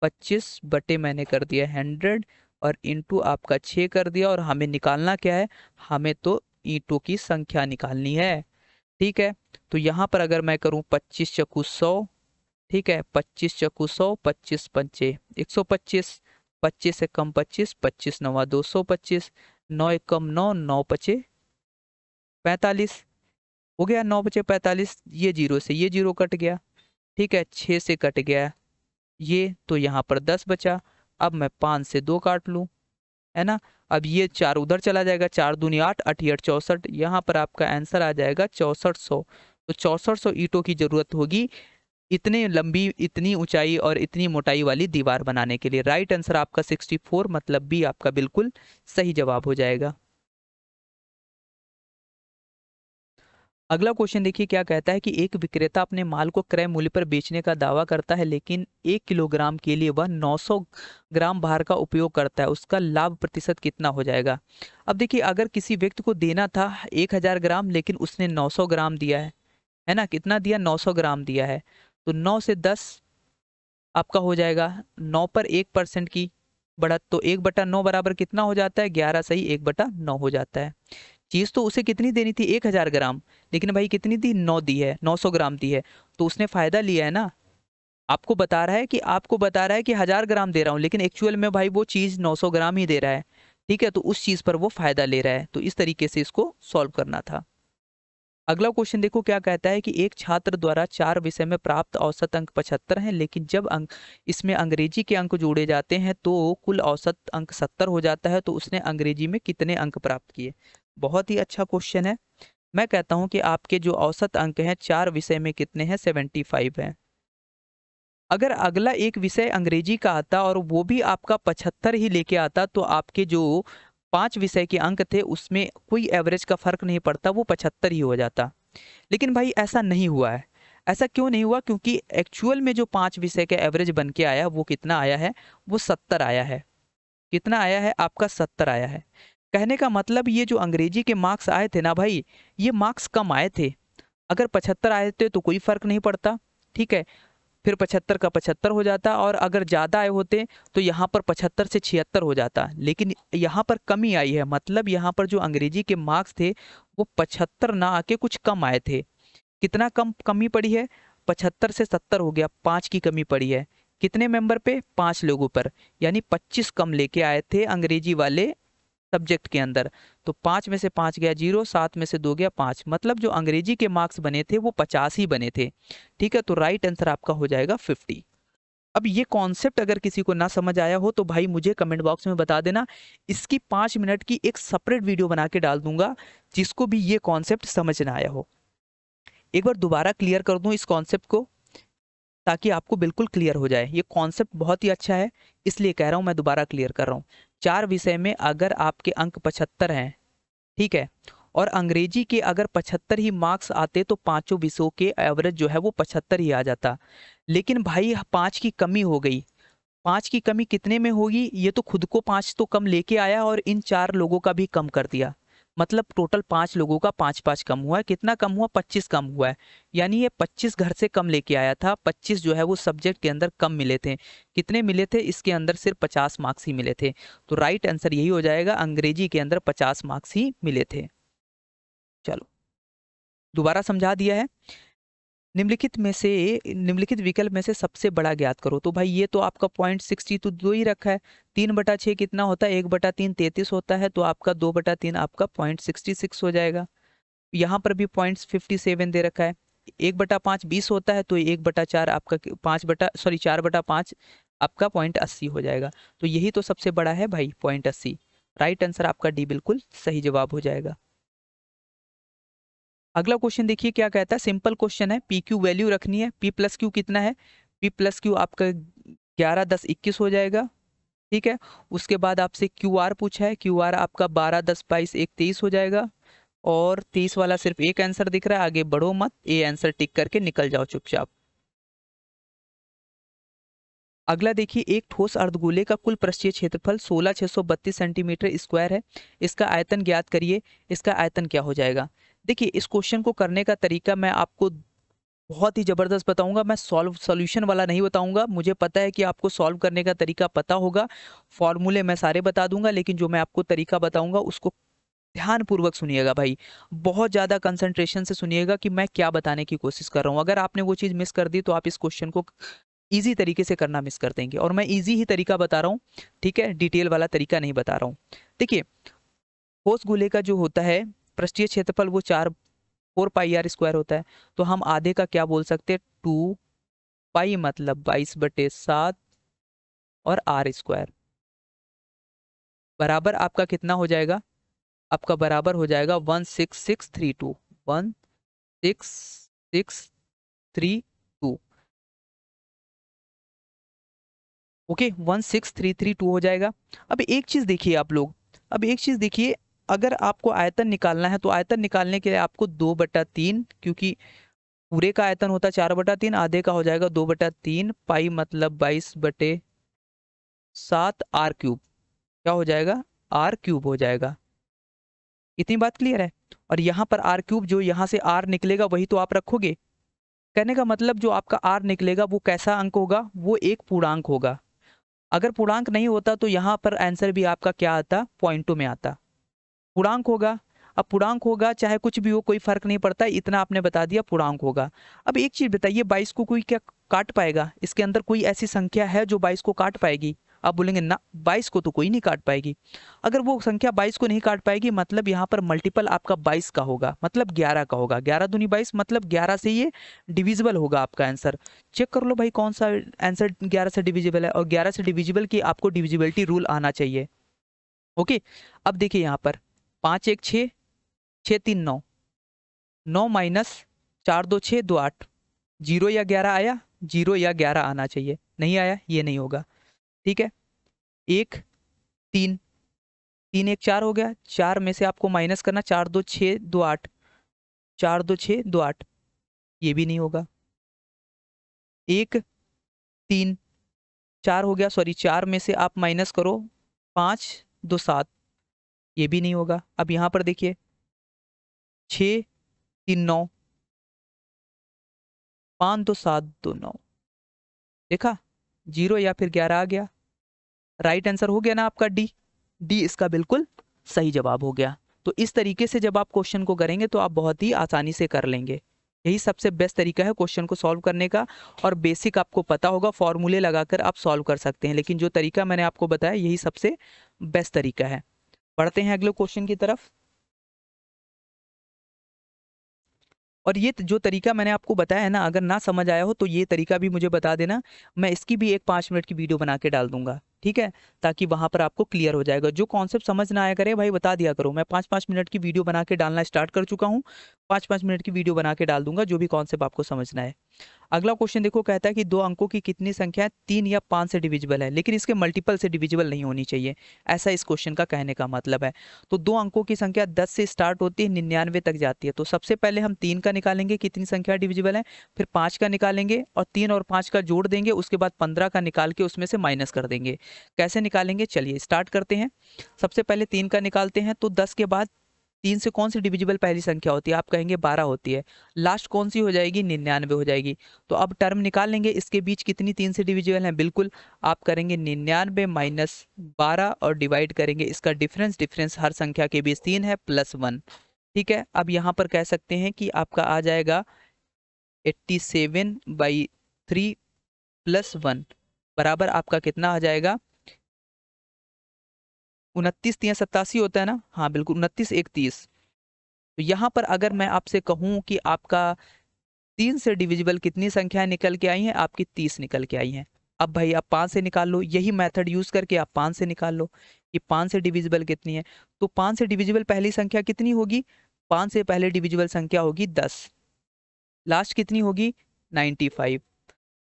पच्चीस बटे मैंने कर दिया हंड्रेड और इंटू आपका 6 कर दिया और हमें निकालना क्या है हमें तो ईंटों की संख्या निकालनी है ठीक है तो यहाँ पर अगर मैं करूँ पच्चीस चकू सौ ठीक है पच्चीस चकू सौ पच्चीस पंचे एक सौ पच्चीस पच्चीस से कम पच्चीस पच्चीस नवा दो सौ पच्चीस नौ एक कम नौ नौ पचे पैंतालीस हो गया नौ बचे पैंतालीस ये जीरो से ये जीरो कट गया ठीक है छः से कट गया ये तो यहाँ पर दस बचा अब मैं पाँच से दो काट लूँ है ना अब ये चार उधर चला जाएगा चार दूनी आठ आठ चौंसठ यहाँ पर आपका आंसर आ जाएगा चौंसठ सौ तो चौंसठ सौ ईटों की ज़रूरत होगी इतने लंबी इतनी ऊंचाई और इतनी मोटाई वाली दीवार बनाने के लिए राइट आंसर आपका 64 मतलब भी आपका बिल्कुल सही जवाब हो जाएगा अगला क्वेश्चन देखिए क्या कहता है कि एक विक्रेता अपने माल को क्रय मूल्य पर बेचने का दावा करता है लेकिन एक किलोग्राम के लिए वह 900 ग्राम भार का उपयोग करता है उसका लाभ प्रतिशत कितना हो जाएगा अब देखिए अगर किसी व्यक्ति को देना था 1000 ग्राम लेकिन उसने 900 ग्राम दिया है है ना कितना दिया 900 ग्राम दिया है तो नौ से दस आपका हो जाएगा नौ पर एक परसेंट की बढ़त तो एक बटा नौ बराबर कितना हो जाता है ग्यारह सही एक बटा नौ हो जाता है चीज़ तो उसे कितनी देनी थी एक हज़ार ग्राम लेकिन भाई कितनी दी नौ दी है नौ सौ ग्राम दी है तो उसने फ़ायदा लिया है ना आपको बता रहा है कि आपको बता रहा है कि हज़ार ग्राम दे रहा हूँ लेकिन एक्चुअल में भाई वो चीज़ नौ सौ ग्राम ही दे रहा है ठीक है तो उस चीज़ पर वो फ़ायदा ले रहा है तो इस तरीके से इसको सॉल्व करना था अगला क्वेश्चन देखो क्या कहता है कि एक छात्र द्वारा चार विषय में प्राप्त औसत अंक पचहत्तर हैं लेकिन जब अंक इसमें अंग्रेजी के अंक जोड़े जाते हैं तो कुल औसत अंक सत्तर हो जाता है तो उसने अंग्रेजी में कितने अंक प्राप्त किए बहुत ही अच्छा क्वेश्चन है मैं कहता हूं कि आपके जो औसत अंक हैं चार विषय में कितने हैं सेवेंटी फाइव है अगर अगला एक विषय अंग्रेजी का आता और वो भी आपका पचहत्तर ही लेके आता तो आपके जो पांच विषय के अंक थे उसमें कोई एवरेज का फर्क नहीं पड़ता वो पचहत्तर ही हो जाता लेकिन भाई ऐसा नहीं हुआ है ऐसा क्यों नहीं हुआ क्योंकि एक्चुअल में जो पांच विषय का एवरेज बन के आया वो कितना आया है वो सत्तर आया है कितना आया है आपका सत्तर आया है कहने का मतलब ये जो अंग्रेजी के मार्क्स आए थे ना भाई ये मार्क्स कम आए थे अगर पचहत्तर आए थे तो कोई फर्क नहीं पड़ता ठीक है फिर पचहत्तर का पचहत्तर हो जाता और अगर ज़्यादा आए होते तो यहाँ पर पचहत्तर से छिहत्तर हो जाता लेकिन यहाँ पर कमी आई है मतलब यहाँ पर जो अंग्रेजी के मार्क्स थे वो पचहत्तर ना आके कुछ कम आए थे कितना कम कमी पड़ी है पचहत्तर से सत्तर हो गया पाँच की कमी पड़ी है कितने मेंबर पे पाँच लोगों पर यानी पच्चीस कम लेके आए थे अंग्रेजी वाले सब्जेक्ट के अंदर तो पाँच में से पाँच गया जीरो सात में से दो गया पाँच मतलब जो अंग्रेजी के मार्क्स बने थे वो पचास ही बने थे ठीक है तो राइट आंसर आपका हो जाएगा फिफ्टी अब ये कॉन्सेप्ट अगर किसी को ना समझ आया हो तो भाई मुझे कमेंट बॉक्स में बता देना इसकी पाँच मिनट की एक सेपरेट वीडियो बना के डाल दूंगा जिसको भी ये कॉन्सेप्ट समझ ना आया हो एक बार दोबारा क्लियर कर दूं इस कॉन्सेप्ट को ताकि आपको बिल्कुल क्लियर हो जाए ये कॉन्सेप्ट बहुत ही अच्छा है इसलिए कह रहा हूँ मैं दोबारा क्लियर कर रहा हूँ चार विषय में अगर आपके अंक पचहत्तर हैं ठीक है और अंग्रेजी के अगर पचहत्तर ही मार्क्स आते तो पांचों विषयों के एवरेज जो है वो पचहत्तर ही आ जाता लेकिन भाई पाँच की कमी हो गई पाँच की कमी कितने में होगी ये तो खुद को पाँच तो कम लेके आया और इन चार लोगों का भी कम कर दिया मतलब टोटल पांच लोगों का पांच पांच कम हुआ है कितना कम हुआ पच्चीस कम हुआ है यानी ये पच्चीस घर से कम लेके आया था पच्चीस जो है वो सब्जेक्ट के अंदर कम मिले थे कितने मिले थे इसके अंदर सिर्फ पचास मार्क्स ही मिले थे तो राइट आंसर यही हो जाएगा अंग्रेजी के अंदर पचास मार्क्स ही मिले थे चलो दोबारा समझा दिया है निम्नलिखित में से निम्नलिखित विकल्प में से सबसे बड़ा ज्ञात करो तो भाई ये तो आपका पॉइंट सिक्सटी तो दो ही रखा है तीन बटा छः कितना होता है एक बटा तीन तैंतीस होता है तो आपका दो बटा तीन आपका पॉइंट सिक्सटी सिक्स हो जाएगा यहाँ पर भी पॉइंट फिफ्टी सेवन दे रखा है एक बटा पाँच बीस होता है तो एक बटा चार आपका पाँच बटा सॉरी चार बटा पाँच आपका पॉइंट अस्सी हो जाएगा तो यही तो सबसे बड़ा है भाई पॉइंट अस्सी राइट आंसर आपका डी बिल्कुल सही जवाब हो जाएगा अगला क्वेश्चन देखिए क्या कहता है सिंपल क्वेश्चन है पी क्यू वैल्यू रखनी है पी प्लस क्यू कितना है पी प्लस क्यू आपका ग्यारह दस इक्कीस हो जाएगा ठीक है उसके बाद आपसे क्यू आर पूछा है क्यू आर आपका बारह दस बाईस एक तेईस हो जाएगा और तेईस वाला सिर्फ एक आंसर दिख रहा है आगे बढ़ो मत ए आंसर टिक करके निकल जाओ चुपचाप अगला देखिए एक ठोस अर्धगोले का कुल पृष्ठीय क्षेत्रफल सोलह छह सौ बत्तीस सेंटीमीटर स्क्वायर है इसका आयतन ज्ञात करिए इसका आयतन क्या हो जाएगा देखिए इस क्वेश्चन को करने का तरीका मैं आपको बहुत ही ज़बरदस्त बताऊंगा मैं सॉल्व सॉल्यूशन वाला नहीं बताऊंगा मुझे पता है कि आपको सॉल्व करने का तरीका पता होगा फॉर्मूले मैं सारे बता दूंगा लेकिन जो मैं आपको तरीका बताऊंगा उसको ध्यानपूर्वक सुनिएगा भाई बहुत ज़्यादा कंसंट्रेशन से सुनिएगा कि मैं क्या बताने की कोशिश कर रहा हूँ अगर आपने वो चीज़ मिस कर दी तो आप इस क्वेश्चन को ईजी तरीके से करना मिस कर देंगे और मैं ईजी ही तरीका बता रहा हूँ ठीक है डिटेल वाला तरीका नहीं बता रहा हूँ देखिए होश गुले का जो होता है पृष्ठीय क्षेत्रफल वो चार फोर पाई आर स्क्वायर होता है तो हम आधे का क्या बोल सकते हैं टू पाई मतलब बाईस बटे सात और आर स्क्वायर बराबर आपका कितना हो जाएगा आपका बराबर हो जाएगा one six six three two one six six three two okay one six three three two हो जाएगा अब एक चीज़ देखिए आप लोग अब एक चीज़ देखिए अगर आपको आयतन निकालना है तो आयतन निकालने के लिए आपको दो बटा तीन क्योंकि पूरे का आयतन होता है चार बटा तीन आधे का हो जाएगा दो बटा तीन पाई मतलब बाईस बटे सात आर क्यूब क्या हो जाएगा आर क्यूब हो जाएगा इतनी बात क्लियर है और यहाँ पर आर क्यूब जो यहाँ से आर निकलेगा वही तो आप रखोगे कहने का मतलब जो आपका आर निकलेगा वो कैसा अंक होगा वो एक पूर्णांक होगा अगर पूर्णांक नहीं होता तो यहाँ पर आंसर भी आपका क्या आता पॉइंटों में आता पूर्णांक होगा अब पूर्णांक होगा चाहे कुछ भी हो कोई फर्क नहीं पड़ता इतना आपने बता दिया पूर्णांक होगा अब एक चीज बताइए बाईस को कोई क्या काट पाएगा इसके अंदर कोई ऐसी संख्या है जो बाईस को काट पाएगी आप बोलेंगे ना बाईस को तो कोई नहीं काट पाएगी अगर वो संख्या बाईस को नहीं काट पाएगी मतलब यहाँ पर मल्टीपल आपका बाईस का होगा मतलब ग्यारह का होगा ग्यारह दूनी बाईस मतलब ग्यारह से ये डिविजिबल होगा आपका आंसर चेक कर लो भाई कौन सा आंसर ग्यारह से डिविजिबल है और ग्यारह से डिविजिबल की आपको डिविजिबिलिटी रूल आना चाहिए ओके अब देखिए यहाँ पर पाँच एक छः छः तीन नौ नौ माइनस चार दो छः दो आठ जीरो या ग्यारह आया जीरो या ग्यारह आना चाहिए नहीं आया ये नहीं होगा ठीक है एक तीन तीन एक चार हो गया चार में से आपको माइनस करना चार दो छः दो आठ चार दो छः दो आठ ये भी नहीं होगा एक तीन चार हो गया सॉरी चार में से आप माइनस करो पाँच दो सात ये भी नहीं होगा अब यहाँ पर देखिए छ तीन नौ पाँच दो सात दो नौ देखा जीरो या फिर ग्यारह आ गया राइट आंसर हो गया ना आपका डी डी इसका बिल्कुल सही जवाब हो गया तो इस तरीके से जब आप क्वेश्चन को करेंगे तो आप बहुत ही आसानी से कर लेंगे यही सबसे बेस्ट तरीका है क्वेश्चन को सॉल्व करने का और बेसिक आपको पता होगा फॉर्मूले लगाकर आप सॉल्व कर सकते हैं लेकिन जो तरीका मैंने आपको बताया यही सबसे बेस्ट तरीका है बढ़ते हैं अगले क्वेश्चन की तरफ और ये जो तरीका मैंने आपको बताया है ना अगर ना समझ आया हो तो ये तरीका भी मुझे बता देना मैं इसकी भी एक पाँच मिनट की वीडियो बना के डाल दूंगा ठीक है ताकि वहाँ पर आपको क्लियर हो जाएगा जो कॉन्सेप्ट समझ ना आया करे भाई बता दिया करो मैं पाँच पाँच मिनट की वीडियो बना के डालना स्टार्ट कर चुका हूँ पाँच पाँच मिनट की वीडियो बना के डाल दूंगा जो भी कॉन्सेप्ट आपको समझना है अगला क्वेश्चन देखो कहता है कि दो अंकों की कितनी संख्या तीन या पाँच से डिविजिबल है लेकिन इसके मल्टीपल से डिविजिबल नहीं होनी चाहिए ऐसा इस क्वेश्चन का कहने का मतलब है तो दो अंकों की संख्या दस से स्टार्ट होती है निन्यानवे तक जाती है तो सबसे पहले हम तीन का निकालेंगे कितनी संख्या डिविजिबल है फिर पाँच का निकालेंगे और तीन और पाँच का जोड़ देंगे उसके बाद पंद्रह का निकाल के उसमें से माइनस कर देंगे कैसे निकालेंगे चलिए स्टार्ट करते हैं सबसे पहले तीन का निकालते हैं तो दस के बाद तीन से कौन सी डिविजिबल पहली संख्या होती है आप कहेंगे बारह होती है लास्ट कौन सी हो जाएगी निन्यानवे हो जाएगी तो अब टर्म निकाल लेंगे इसके बीच कितनी तीन से डिविजिबल हैं बिल्कुल आप करेंगे निन्यानवे माइनस बारह और डिवाइड करेंगे इसका डिफरेंस डिफरेंस हर संख्या के बीच तीन है प्लस वन ठीक है अब यहाँ पर कह सकते हैं कि आपका आ जाएगा eighty seven by three plus one बराबर आपका कितना आ जाएगा उनतीस तीन सत्तासी होता है ना हाँ बिल्कुल उनतीस एक तीस तो यहाँ पर अगर मैं आपसे कहूँ कि आपका तीन से डिविजिबल कितनी संख्याएं निकल के आई हैं आपकी तीस निकल के आई हैं अब भाई आप पाँच से निकाल लो यही मेथड यूज़ करके आप पाँच से निकाल लो कि पाँच से डिविजिबल कितनी है तो पाँच से डिविजिबल पहली संख्या कितनी होगी पाँच से पहले डिविजिबल संख्या होगी दस लास्ट कितनी होगी नाइन्टी फाइव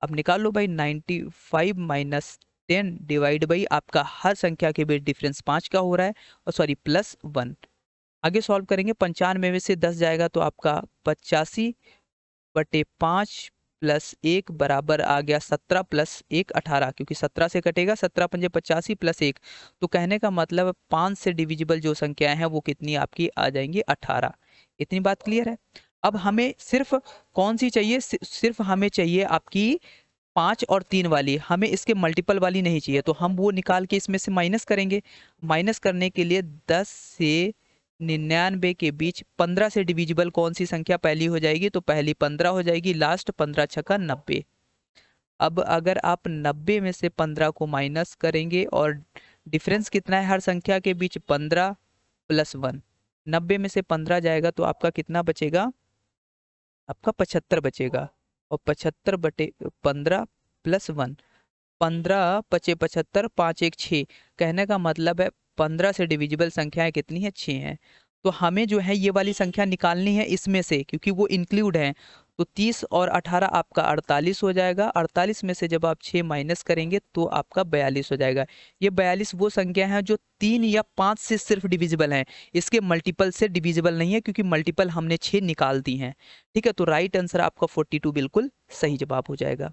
अब निकाल लो भाई 95 five minus ten divide by आपका हर संख्या के बीच डिफरेंस पाँच का हो रहा है और सॉरी प्लस वन आगे सॉल्व करेंगे पंचानवे में से दस जाएगा तो आपका पचासी बटे पाँच प्लस एक बराबर आ गया सत्रह प्लस एक अठारह क्योंकि सत्रह से कटेगा सत्रह पंजे पचासी प्लस एक तो कहने का मतलब पाँच से डिविजिबल जो संख्याएं हैं वो कितनी आपकी आ जाएंगी अठारह इतनी बात क्लियर है अब हमें सिर्फ कौन सी चाहिए सिर्फ हमें चाहिए आपकी पाँच और तीन वाली हमें इसके मल्टीपल वाली नहीं चाहिए तो हम वो निकाल के इसमें से माइनस करेंगे माइनस करने के लिए दस से निन्यानवे के बीच पंद्रह से डिविजिबल कौन सी संख्या पहली हो जाएगी तो पहली पंद्रह हो जाएगी लास्ट पंद्रह छका नब्बे अब अगर आप नब्बे में से पंद्रह को माइनस करेंगे और डिफरेंस कितना है हर संख्या के बीच पंद्रह प्लस वन नब्बे में से पंद्रह जाएगा तो आपका कितना बचेगा आपका पचहत्तर बचेगा और पचहत्तर बटे पंद्रह प्लस वन पंद्रह पचे पचहत्तर पाँच एक छः कहने का मतलब है पंद्रह से डिविजिबल संख्याएं कितनी है छः हैं तो हमें जो है ये वाली संख्या निकालनी है इसमें से क्योंकि वो इंक्लूड है तो 30 और 18 आपका 48 हो जाएगा 48 में से जब आप 6 माइनस करेंगे तो आपका 42 हो जाएगा ये 42 वो संख्या है जो तीन या पाँच से सिर्फ डिविजिबल हैं इसके मल्टीपल से डिविजिबल नहीं है क्योंकि मल्टीपल हमने 6 निकाल दी हैं ठीक है तो राइट आंसर आपका 42 बिल्कुल सही जवाब हो जाएगा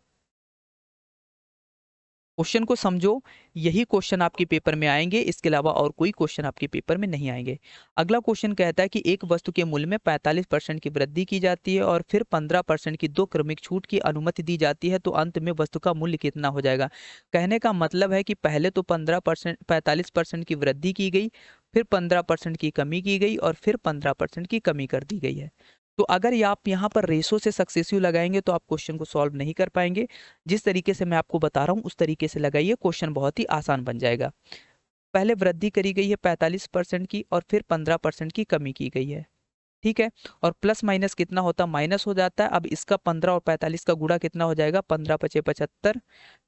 क्वेश्चन को समझो यही क्वेश्चन आपके पेपर में आएंगे इसके अलावा और कोई क्वेश्चन आपके पेपर में नहीं आएंगे अगला क्वेश्चन कहता है कि एक वस्तु के मूल्य में 45 परसेंट की वृद्धि की जाती है और फिर 15 परसेंट की दो क्रमिक छूट की अनुमति दी जाती है तो अंत में वस्तु का मूल्य कितना हो जाएगा कहने का मतलब है कि पहले तो पंद्रह परसेंट पैंतालीस परसेंट की वृद्धि की गई फिर पंद्रह परसेंट की कमी की गई और फिर पंद्रह परसेंट की कमी कर दी गई है तो अगर ये आप यहाँ पर रेशो से सक्सेसिव लगाएंगे तो आप क्वेश्चन को सॉल्व नहीं कर पाएंगे जिस तरीके से मैं आपको बता रहा हूँ उस तरीके से लगाइए क्वेश्चन बहुत ही आसान बन जाएगा पहले वृद्धि करी गई है 45 परसेंट की और फिर 15 परसेंट की कमी की गई है ठीक है और प्लस माइनस कितना होता माइनस हो जाता है अब इसका पंद्रह और पैंतालीस का गुड़ा कितना हो जाएगा पंद्रह पचे पचहत्तर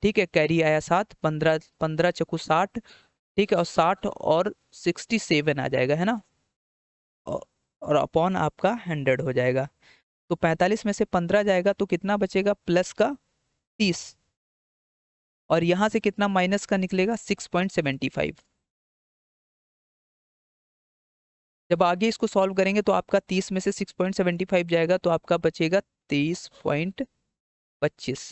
ठीक है कैरी आया सात पंद्रह पंद्रह चकू साठ ठीक है और साठ और सेवन आ जाएगा है ना और अपॉन आपका हंड्रेड हो जाएगा तो पैंतालीस में से पंद्रह जाएगा तो कितना बचेगा प्लस का तीस और यहाँ से कितना माइनस का निकलेगा सिक्स पॉइंट सेवेंटी फाइव जब आगे इसको सॉल्व करेंगे तो आपका तीस में से सिक्स पॉइंट सेवेंटी फाइव जाएगा तो आपका बचेगा तेईस पॉइंट पच्चीस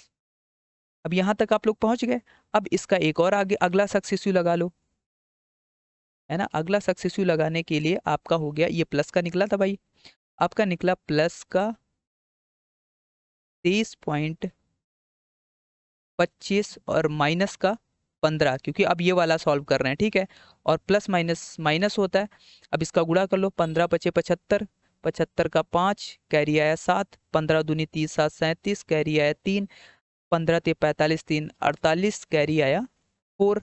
अब यहाँ तक आप लोग पहुँच गए अब इसका एक और आगे अगला सक्सेसिव लगा लो है ना अगला सक्सेसिव लगाने के लिए आपका हो गया ये प्लस का निकला था भाई आपका निकला प्लस का तेईस पॉइंट पच्चीस और माइनस का पंद्रह क्योंकि अब ये वाला सॉल्व कर रहे हैं ठीक है और प्लस माइनस माइनस होता है अब इसका गुड़ा कर लो पंद्रह पचे पचहत्तर पचहत्तर का पाँच कैरी आया सात पंद्रह दूनी तीस सात सैंतीस कैरी आया तीन पंद्रह ते पैंतालीस तीन अड़तालीस कैरी आया फोर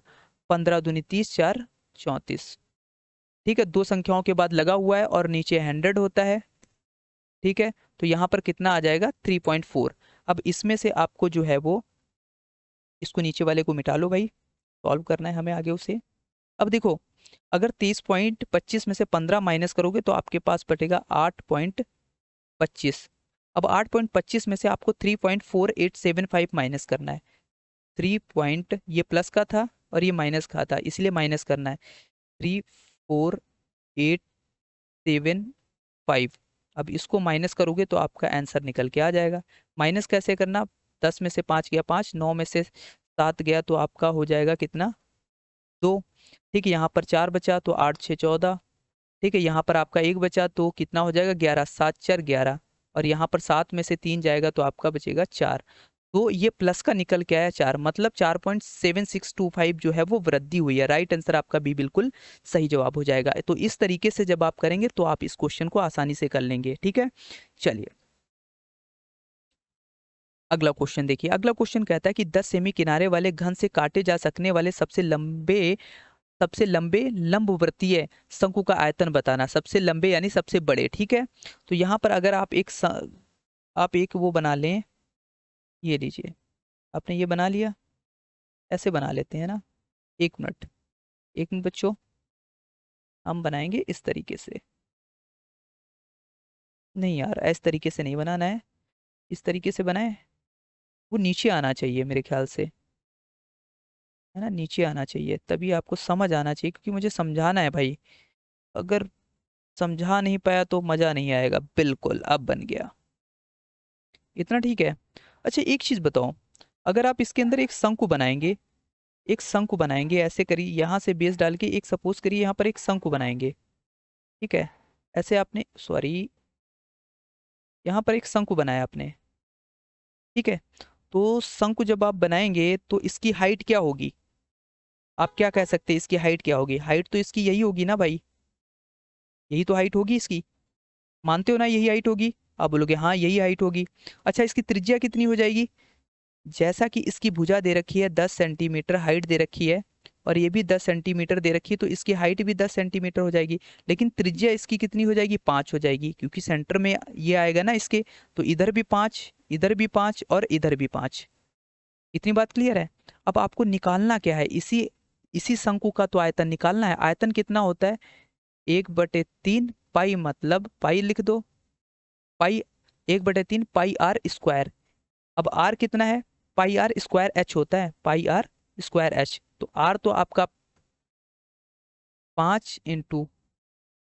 पंद्रह दूनी तीस चार चौंतीस ठीक है दो संख्याओं के बाद लगा हुआ है और नीचे हंड्रेड होता है ठीक है तो यहाँ पर कितना आ जाएगा थ्री पॉइंट फोर अब इसमें से आपको जो है वो इसको नीचे वाले को मिटा लो भाई सॉल्व करना है हमें आगे उसे अब देखो अगर तीस पॉइंट पच्चीस में से पंद्रह माइनस करोगे तो आपके पास बटेगा आठ पॉइंट पच्चीस अब आठ पॉइंट पच्चीस में से आपको three point four eight seven five minus करना है थ्री पॉइंट ये प्लस का था और ये माइनस खा था इसलिए माइनस करना है three four eight seven five अब इसको माइनस करोगे तो आपका आंसर निकल के आ जाएगा माइनस कैसे करना दस में से पाँच गया पाँच नौ में से सात गया तो आपका हो जाएगा कितना दो ठीक है यहाँ पर चार बचा तो आठ छः चौदह ठीक है यहाँ पर आपका एक बचा तो कितना हो जाएगा ग्यारह सात चार ग्यारह और यहाँ पर सात में से तीन जाएगा तो आपका बचेगा चार तो ये प्लस का निकल के आया चार मतलब चार point seven six two five जो है वो वृद्धि हुई है राइट आंसर आपका भी बिल्कुल सही जवाब हो जाएगा तो इस तरीके से जब आप करेंगे तो आप इस क्वेश्चन को आसानी से कर लेंगे ठीक है चलिए अगला क्वेश्चन देखिए अगला क्वेश्चन कहता है कि दस सेमी किनारे वाले घन से काटे जा सकने वाले सबसे लंबे सबसे लंबे लंबवृत्तीय शंकु का आयतन बताना सबसे लंबे यानी सबसे बड़े ठीक है तो यहाँ पर अगर आप एक आप एक वो बना लें ये लीजिए आपने ये बना लिया ऐसे बना लेते हैं ना एक मिनट एक मिनट बच्चों हम बनाएंगे इस तरीके से नहीं यार इस तरीके से नहीं बनाना है इस तरीके से बनाए वो नीचे आना चाहिए मेरे ख्याल से है ना नीचे आना चाहिए तभी आपको समझ आना चाहिए क्योंकि मुझे समझाना है भाई अगर समझा नहीं पाया तो मज़ा नहीं आएगा बिल्कुल अब बन गया इतना ठीक है अच्छा एक चीज़ बताओ अगर आप इसके अंदर एक शंकु बनाएंगे एक शंकु बनाएंगे ऐसे करिए यहाँ से बेस डाल के एक सपोज करिए यहाँ पर एक शंकु बनाएंगे ठीक है ऐसे आपने सॉरी यहाँ पर एक शंकु बनाया आपने ठीक है तो शंकु जब आप बनाएंगे तो इसकी हाइट क्या होगी आप क्या कह सकते हैं इसकी हाइट क्या होगी हाइट तो इसकी यही होगी ना भाई यही तो हाइट होगी इसकी मानते हो ना यही हाइट होगी आप बोलोगे हाँ यही हाइट होगी अच्छा इसकी त्रिज्या कितनी हो जाएगी जैसा कि इसकी भुजा दे रखी है दस सेंटीमीटर हाइट दे रखी है और ये भी दस सेंटीमीटर दे रखी है तो इसकी हाइट भी दस सेंटीमीटर हो जाएगी लेकिन त्रिज्या इसकी कितनी हो जाएगी पाँच हो जाएगी क्योंकि सेंटर में ये आएगा ना इसके तो इधर भी पाँच इधर भी पाँच और इधर भी पाँच इतनी बात क्लियर है अब आपको निकालना क्या है इसी इसी शंकु का तो आयतन निकालना है आयतन कितना होता है एक बटे तीन पाई मतलब पाई लिख दो पाई एक बटे तीन पाई आर स्क्वायर अब आर कितना है पाई आर स्क्वायर एच होता है पाई आर स्क्वायर एच तो आर तो आपका पाँच इंटू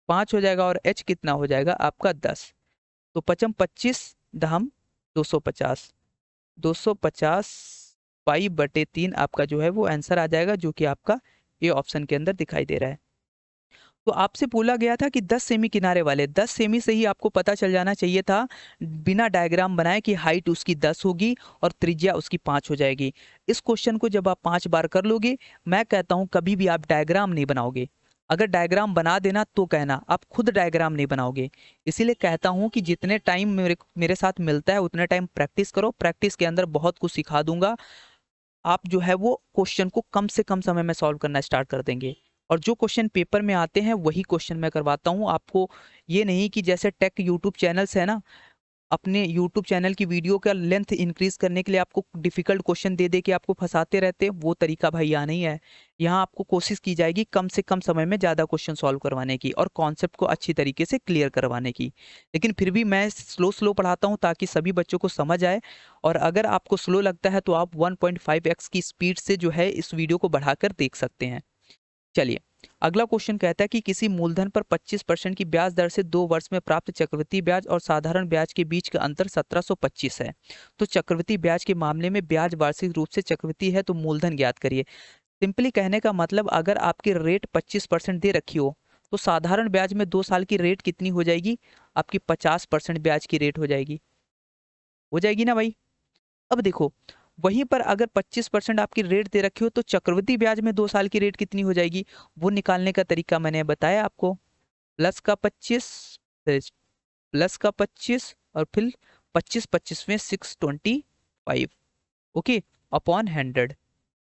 पाँच हो जाएगा और एच कितना हो जाएगा आपका दस तो पचम पच्चीस दहम दो सौ पचास दो सौ पचास पाई बटे तीन आपका जो है वो आंसर आ जाएगा जो कि आपका ये ऑप्शन के अंदर दिखाई दे रहा है तो आपसे बोला गया था कि 10 सेमी किनारे वाले 10 सेमी से ही आपको पता चल जाना चाहिए था बिना डायग्राम बनाए कि हाइट उसकी 10 होगी और त्रिज्या उसकी 5 हो जाएगी इस क्वेश्चन को जब आप पाँच बार कर लोगे मैं कहता हूँ कभी भी आप डायग्राम नहीं बनाओगे अगर डायग्राम बना देना तो कहना आप खुद डायग्राम नहीं बनाओगे इसीलिए कहता हूँ कि जितने टाइम मेरे मेरे साथ मिलता है उतने टाइम प्रैक्टिस करो प्रैक्टिस के अंदर बहुत कुछ सिखा दूंगा आप जो है वो क्वेश्चन को कम से कम समय में सॉल्व करना स्टार्ट कर देंगे और जो क्वेश्चन पेपर में आते हैं वही क्वेश्चन मैं करवाता हूँ आपको ये नहीं कि जैसे टेक यूट्यूब चैनल्स है ना अपने यूट्यूब चैनल की वीडियो का लेंथ इंक्रीज करने के लिए आपको डिफिकल्ट क्वेश्चन दे दे के आपको फंसाते रहते हैं वो तरीका भाई यहाँ नहीं है यहाँ आपको कोशिश की जाएगी कम से कम समय में ज़्यादा क्वेश्चन सॉल्व करवाने की और कॉन्सेप्ट को अच्छी तरीके से क्लियर करवाने की लेकिन फिर भी मैं स्लो स्लो पढ़ाता हूँ ताकि सभी बच्चों को समझ आए और अगर आपको स्लो लगता है तो आप वन की स्पीड से जो है इस वीडियो को बढ़ाकर देख सकते हैं चलिए अगला क्वेश्चन कहता है कि किसी मूलधन पर 25 परसेंट की ब्याज दर से दो वर्ष में प्राप्त चक्रवृत्ति ब्याज और साधारण ब्याज के बीच का अंतर 1725 है तो चक्रवृत्ति ब्याज के मामले में ब्याज वार्षिक रूप से चक्रवृत्ति है तो मूलधन ज्ञात करिए सिंपली कहने का मतलब अगर आपकी रेट 25 परसेंट दे रखी हो तो साधारण ब्याज में दो साल की रेट कितनी हो जाएगी आपकी पचास ब्याज की रेट हो जाएगी हो जाएगी ना भाई अब देखो वहीं पर अगर 25 परसेंट आपकी रेट दे रखी हो तो चक्रवृद्धि ब्याज में दो साल की रेट कितनी हो जाएगी वो निकालने का तरीका मैंने बताया आपको प्लस का 25 प्लस का 25 और फिर 25 25 में 625 ओके अपॉन हंड्रेड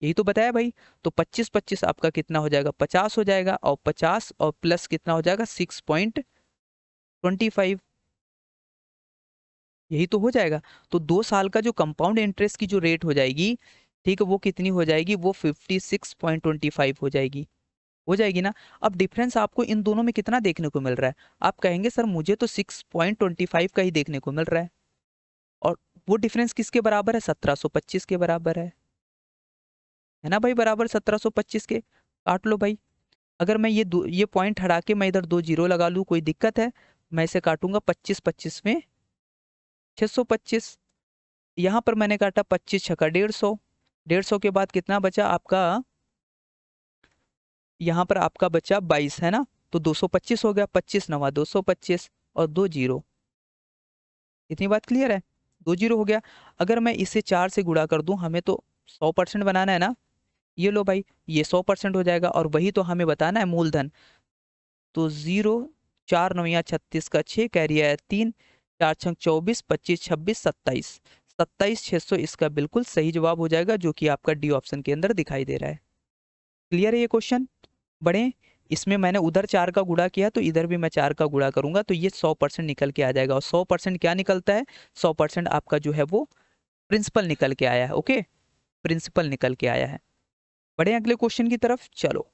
यही तो बताया भाई तो 25 25 आपका कितना हो जाएगा 50 हो जाएगा और 50 और प्लस कितना हो जाएगा 6.25 यही तो हो जाएगा तो दो साल का जो कंपाउंड इंटरेस्ट की जो रेट हो जाएगी ठीक है वो कितनी हो जाएगी वो fifty six point twenty five हो जाएगी हो जाएगी ना अब डिफरेंस आपको इन दोनों में कितना देखने को मिल रहा है आप कहेंगे सर मुझे तो सिक्स पॉइंट ट्वेंटी फाइव का ही देखने को मिल रहा है और वो डिफरेंस किसके बराबर है सत्रह सौ पच्चीस के बराबर है है ना भाई बराबर सत्रह सौ पच्चीस के काट लो भाई अगर मैं ये दो ये पॉइंट हटा के मैं इधर दो जीरो लगा लूँ कोई दिक्कत है मैं इसे काटूंगा पच्चीस पच्चीस में 625 यहाँ पर मैंने काटा 25 छका डेढ़ सौ डेढ़ सौ के बाद कितना बचा आपका यहाँ पर आपका बचा 22 है ना तो 225 हो गया 25 नवा 225 और दो जीरो इतनी बात क्लियर है दो जीरो हो गया अगर मैं इसे चार से गुड़ा कर दूं हमें तो सौ परसेंट बनाना है ना ये लो भाई ये सौ परसेंट हो जाएगा और वही तो हमें बताना है मूलधन तो ज़ीरो चार नवया छत्तीस का छः कह रही है तीन चार छंग चौबीस पच्चीस छब्बीस सत्ताईस सत्ताईस छह सौ इसका बिल्कुल सही जवाब हो जाएगा जो कि आपका डी ऑप्शन के अंदर दिखाई दे रहा है क्लियर है ये क्वेश्चन बढ़े इसमें मैंने उधर चार का गुड़ा किया तो इधर भी मैं चार का गुड़ा करूंगा तो ये सौ परसेंट निकल के आ जाएगा और सौ परसेंट क्या निकलता है सौ परसेंट आपका जो है वो प्रिंसिपल निकल के आया है ओके प्रिंसिपल निकल के आया है बढ़े अगले क्वेश्चन की तरफ चलो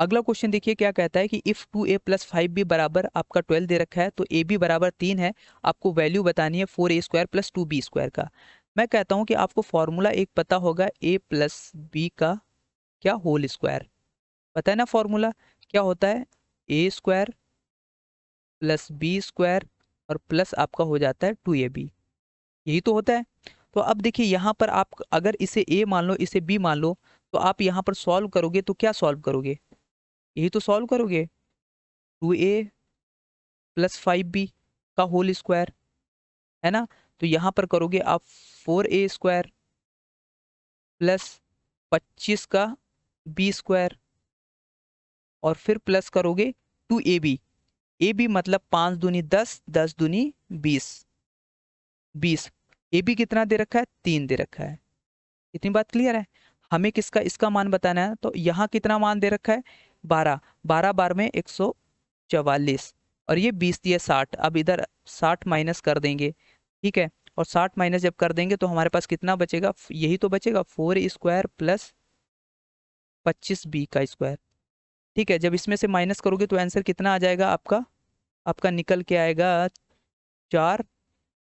अगला क्वेश्चन देखिए क्या कहता है कि if two a plus five भी बराबर आपका ट्वेल्व दे रखा है तो ए भी बराबर तीन है आपको वैल्यू बतानी है four a square plus two b square का मैं कहता हूँ कि आपको फॉर्मूला एक पता होगा ए प्लस बी का क्या होल स्क्वायर पता है ना फॉर्मूला क्या होता है a square plus b square और प्लस आपका हो जाता है टू ए बी यही तो होता है तो अब देखिए यहाँ पर आप अगर इसे ए मान लो इसे बी मान लो तो आप यहाँ पर सॉल्व करोगे तो क्या सॉल्व करोगे यही तो सॉल्व करोगे two a plus five b का होल स्क्वायर है ना तो यहाँ पर करोगे आप फोर ए स्क्वायर प्लस पच्चीस का बी स्क्वायर और फिर प्लस करोगे two a B A b मतलब पाँच दूनी दस दस दूनी बीस बीस ए बी कितना दे रखा है तीन दे रखा है इतनी बात क्लियर है हमें किसका इसका मान बताना है तो यहाँ कितना मान दे रखा है बारह बारह बार में एक सौ चवालीस और ये बीस दिए साठ अब इधर साठ माइनस कर देंगे ठीक है और साठ माइनस जब कर देंगे तो हमारे पास कितना बचेगा यही तो बचेगा फोर स्क्वायर प्लस पच्चीस बी का स्क्वायर ठीक है जब इसमें से माइनस करोगे तो आंसर कितना आ जाएगा आपका आपका निकल के आएगा चार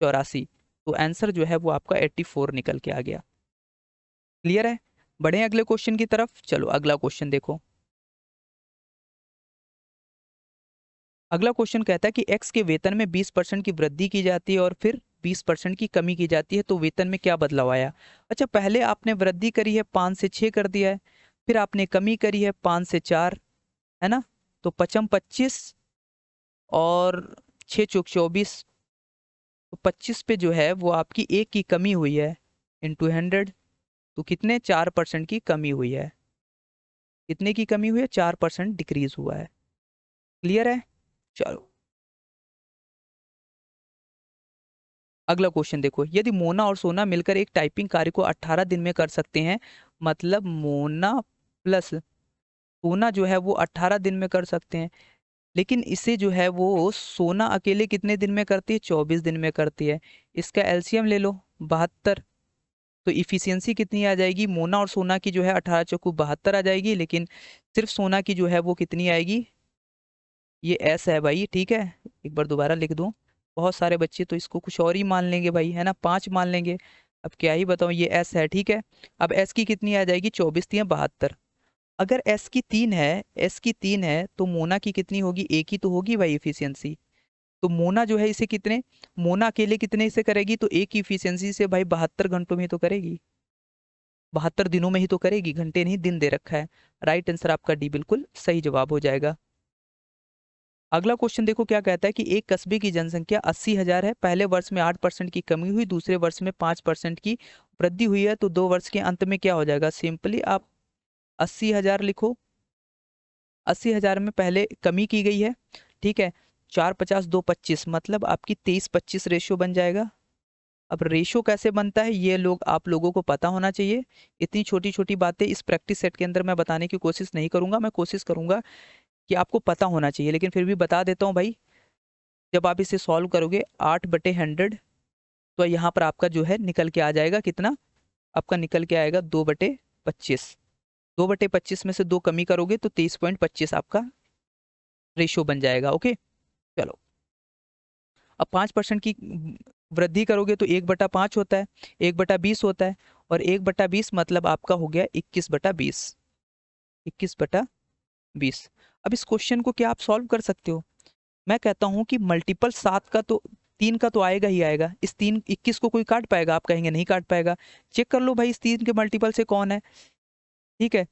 चौरासी तो आंसर जो है वो आपका एट्टी फोर निकल के आ गया क्लियर है बढ़े अगले क्वेश्चन की तरफ चलो अगला क्वेश्चन देखो अगला क्वेश्चन कहता है कि एक्स के वेतन में बीस परसेंट की वृद्धि की जाती है और फिर बीस परसेंट की कमी की जाती है तो वेतन में क्या बदलाव आया अच्छा पहले आपने वृद्धि करी है पाँच से छः कर दिया है फिर आपने कमी करी है पाँच से चार है ना तो पचम पच्चीस और छः चौक चौबीस तो पच्चीस पे जो है वो आपकी एक की कमी हुई है टू हंड्रेड तो कितने चार परसेंट की कमी हुई है कितने की कमी हुई है चार परसेंट डिक्रीज हुआ है क्लियर है चलो अगला क्वेश्चन देखो यदि मोना और सोना मिलकर एक टाइपिंग कार्य को 18 दिन में कर सकते हैं मतलब मोना प्लस सोना जो है वो 18 दिन में कर सकते हैं लेकिन इसे जो है वो सोना अकेले कितने दिन में करती है चौबीस दिन में करती है इसका एलसीएम ले लो बहत्तर तो इफ़िशियंसी कितनी आ जाएगी मोना और सोना की जो है अठारह चौकू बहत्तर आ जाएगी लेकिन सिर्फ सोना की जो है वो कितनी आएगी ये एस है भाई ठीक है एक बार दोबारा लिख दूँ बहुत सारे बच्चे तो इसको कुछ और ही मान लेंगे भाई है ना पाँच मान लेंगे अब क्या ही बताऊँ ये एस है ठीक है अब एस की कितनी आ जाएगी चौबीस तीन बहत्तर अगर एस की तीन है एस की तीन है तो मोना की कितनी होगी एक ही तो होगी भाई इफिशियंसी तो मोना जो है इसे कितने मोना अकेले कितने इसे करेगी तो एक इफिशियंसी से भाई बहत्तर घंटों में तो करेगी बहत्तर दिनों में ही तो करेगी घंटे नहीं दिन दे रखा है राइट आंसर आपका डी बिल्कुल सही जवाब हो जाएगा अगला क्वेश्चन देखो क्या कहता है कि एक कस्बे की जनसंख्या अस्सी हजार है पहले वर्ष में आठ परसेंट की कमी हुई दूसरे वर्ष में पांच परसेंट की वृद्धि हुई है तो दो वर्ष के अंत में क्या हो जाएगा सिंपली आप अस्सी हजार लिखो अस्सी हजार में पहले कमी की गई है ठीक है चार पचास दो पच्चीस मतलब आपकी तेईस पच्चीस रेशियो बन जाएगा अब रेशो कैसे बनता है ये लोग आप लोगों को पता होना चाहिए इतनी छोटी छोटी बातें इस प्रैक्टिस सेट के अंदर मैं बताने की कोशिश नहीं करूँगा मैं कोशिश करूँगा कि आपको पता होना चाहिए लेकिन फिर भी बता देता हूँ भाई जब आप इसे सॉल्व करोगे आठ बटे हंड्रेड तो यहाँ पर आपका जो है निकल के आ जाएगा कितना आपका निकल के आएगा दो बटे पच्चीस दो बटे पच्चीस में से दो कमी करोगे तो तेईस पॉइंट पच्चीस आपका रेशो बन जाएगा ओके चलो अब पाँच परसेंट की वृद्धि करोगे तो एक बटा पाँच होता है एक बटा बीस होता है और एक बटा बीस मतलब आपका हो गया इक्कीस बटा बीस इक्कीस बटा बीस अब इस क्वेश्चन को क्या आप सॉल्व कर सकते हो मैं कहता हूँ कि मल्टीपल सात का तो तीन का तो आएगा ही आएगा इस तीन इक्कीस को कोई काट पाएगा आप कहेंगे नहीं काट पाएगा चेक कर लो भाई इस तीन के मल्टीपल से कौन है ठीक है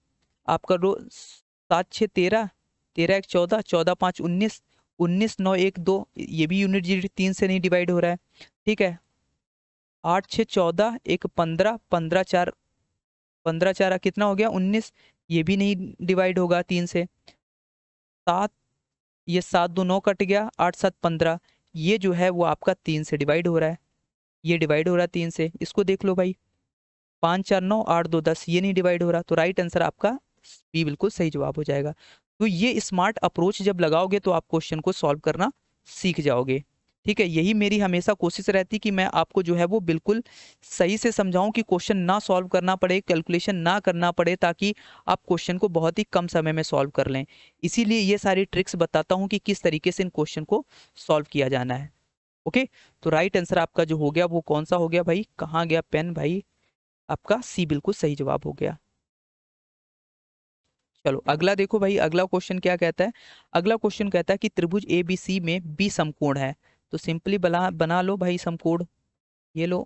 आप कर लो सात छः तेरह तेरह एक चौदह चौदह पाँच उन्नीस उन्नीस नौ एक दो ये भी यूनिट जी तीन से नहीं डिवाइड हो रहा है ठीक है आठ छः चौदह एक पंद्रह पंद्रह चार पंद्रह चार कितना हो गया उन्नीस ये भी नहीं डिवाइड होगा तीन से सात ये सात दो नौ कट गया आठ सात पंद्रह ये जो है वो आपका तीन से डिवाइड हो रहा है ये डिवाइड हो रहा है तीन से इसको देख लो भाई पाँच चार नौ आठ दो दस ये नहीं डिवाइड हो रहा तो राइट आंसर आपका बी बिल्कुल सही जवाब हो जाएगा तो ये स्मार्ट अप्रोच जब लगाओगे तो आप क्वेश्चन को सॉल्व करना सीख जाओगे ठीक है यही मेरी हमेशा कोशिश रहती कि मैं आपको जो है वो बिल्कुल सही से समझाऊं कि क्वेश्चन ना सॉल्व करना पड़े कैलकुलेशन ना करना पड़े ताकि आप क्वेश्चन को बहुत ही कम समय में सॉल्व कर लें इसीलिए ये सारी ट्रिक्स बताता हूँ कि किस तरीके से इन क्वेश्चन को सॉल्व किया जाना है ओके तो राइट आंसर आपका जो हो गया वो कौन सा हो गया भाई कहाँ गया पेन भाई आपका सी बिल्कुल सही जवाब हो गया चलो अगला देखो भाई अगला क्वेश्चन क्या कहता है अगला क्वेश्चन कहता है कि त्रिभुज ए बी सी में बी समकोण है तो सिंपली बना बना लो भाई समकोड ये लो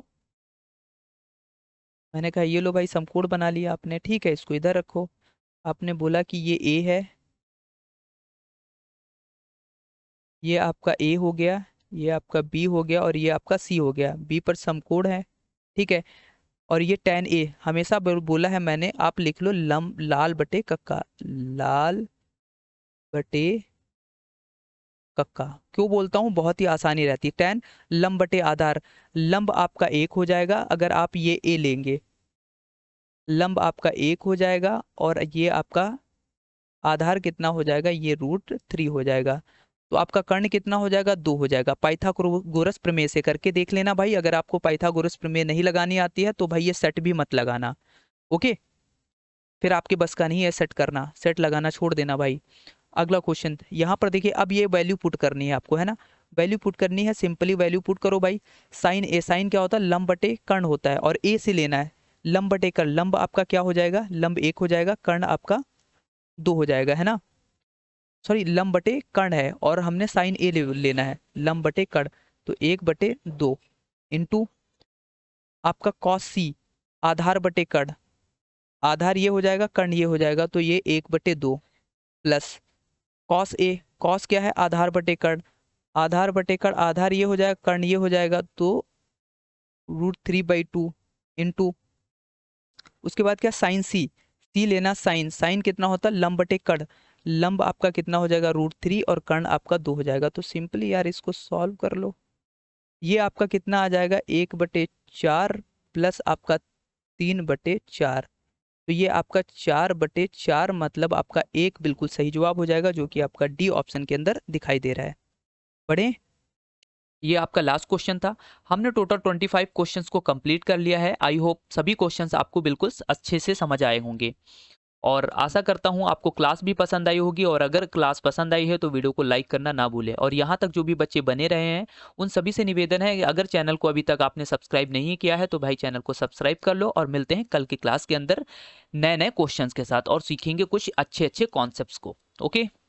मैंने कहा ये लो भाई समकोड बना लिया आपने ठीक है इसको इधर रखो आपने बोला कि ये ए है ये आपका ए हो गया ये आपका बी हो गया और ये आपका सी हो गया बी पर समकोड है ठीक है और ये टेन ए हमेशा बोला है मैंने आप लिख लो लम लाल बटे कक्का लाल बटे कक्का क्यों बोलता हूँ बहुत ही आसानी रहती है टेन लंब बटे आधार लंब आपका एक हो जाएगा अगर आप ये ए लेंगे लंब आपका एक हो जाएगा और ये आपका आधार कितना हो जाएगा ये रूट थ्री हो जाएगा तो आपका कर्ण कितना हो जाएगा दो हो जाएगा पाइथागोरस प्रमेय से करके देख लेना भाई अगर आपको पाइथागोरस प्रमेय नहीं लगानी आती है तो भाई ये सेट भी मत लगाना ओके फिर आपके बस का नहीं है सेट करना सेट लगाना छोड़ देना भाई अगला क्वेश्चन यहाँ पर देखिए अब ये वैल्यू पुट करनी है आपको है ना वैल्यू पुट करनी है सिंपली वैल्यू पुट करो भाई साइन ए साइन क्या होता है लंब बटे कर्ण होता है और ए से लेना है लंब बटे कर्ण लंब आपका क्या हो जाएगा लंब एक हो जाएगा कर्ण आपका दो हो जाएगा है ना सॉरी लंब बटे कर्ण है और हमने साइन ए लेना है लंब बटे कर्ण तो एक बटे दो इंटू आपका कॉस सी आधार बटे कर्ण आधार ये हो जाएगा कर्ण ये हो जाएगा तो ये एक बटे दो प्लस कॉस ए कॉस क्या है आधार बटे कर्ण आधार बटे कर्ण आधार ये हो जाएगा कर्ण ये हो जाएगा तो root three by two in two उसके बाद क्या साइन सी सी लेना साइन साइन कितना होता है लंब बटे कर्ण लंब आपका कितना हो जाएगा रूट थ्री और कर्ण आपका दो हो जाएगा तो सिंपली यार इसको सॉल्व कर लो ये आपका कितना आ जाएगा एक बटे चार प्लस आपका तीन बटे चार तो ये आपका चार बटे चार मतलब आपका एक बिल्कुल सही जवाब हो जाएगा जो कि आपका डी ऑप्शन के अंदर दिखाई दे रहा है पढ़ें ये आपका लास्ट क्वेश्चन था हमने टोटल 25 क्वेश्चंस को कंप्लीट कर लिया है आई होप सभी क्वेश्चंस आपको बिल्कुल अच्छे से समझ आए होंगे और आशा करता हूँ आपको क्लास भी पसंद आई होगी और अगर क्लास पसंद आई है तो वीडियो को लाइक करना ना भूलें और यहाँ तक जो भी बच्चे बने रहे हैं उन सभी से निवेदन है अगर चैनल को अभी तक आपने सब्सक्राइब नहीं किया है तो भाई चैनल को सब्सक्राइब कर लो और मिलते हैं कल की क्लास के अंदर नए नए क्वेश्चन के साथ और सीखेंगे कुछ अच्छे अच्छे कॉन्सेप्ट को ओके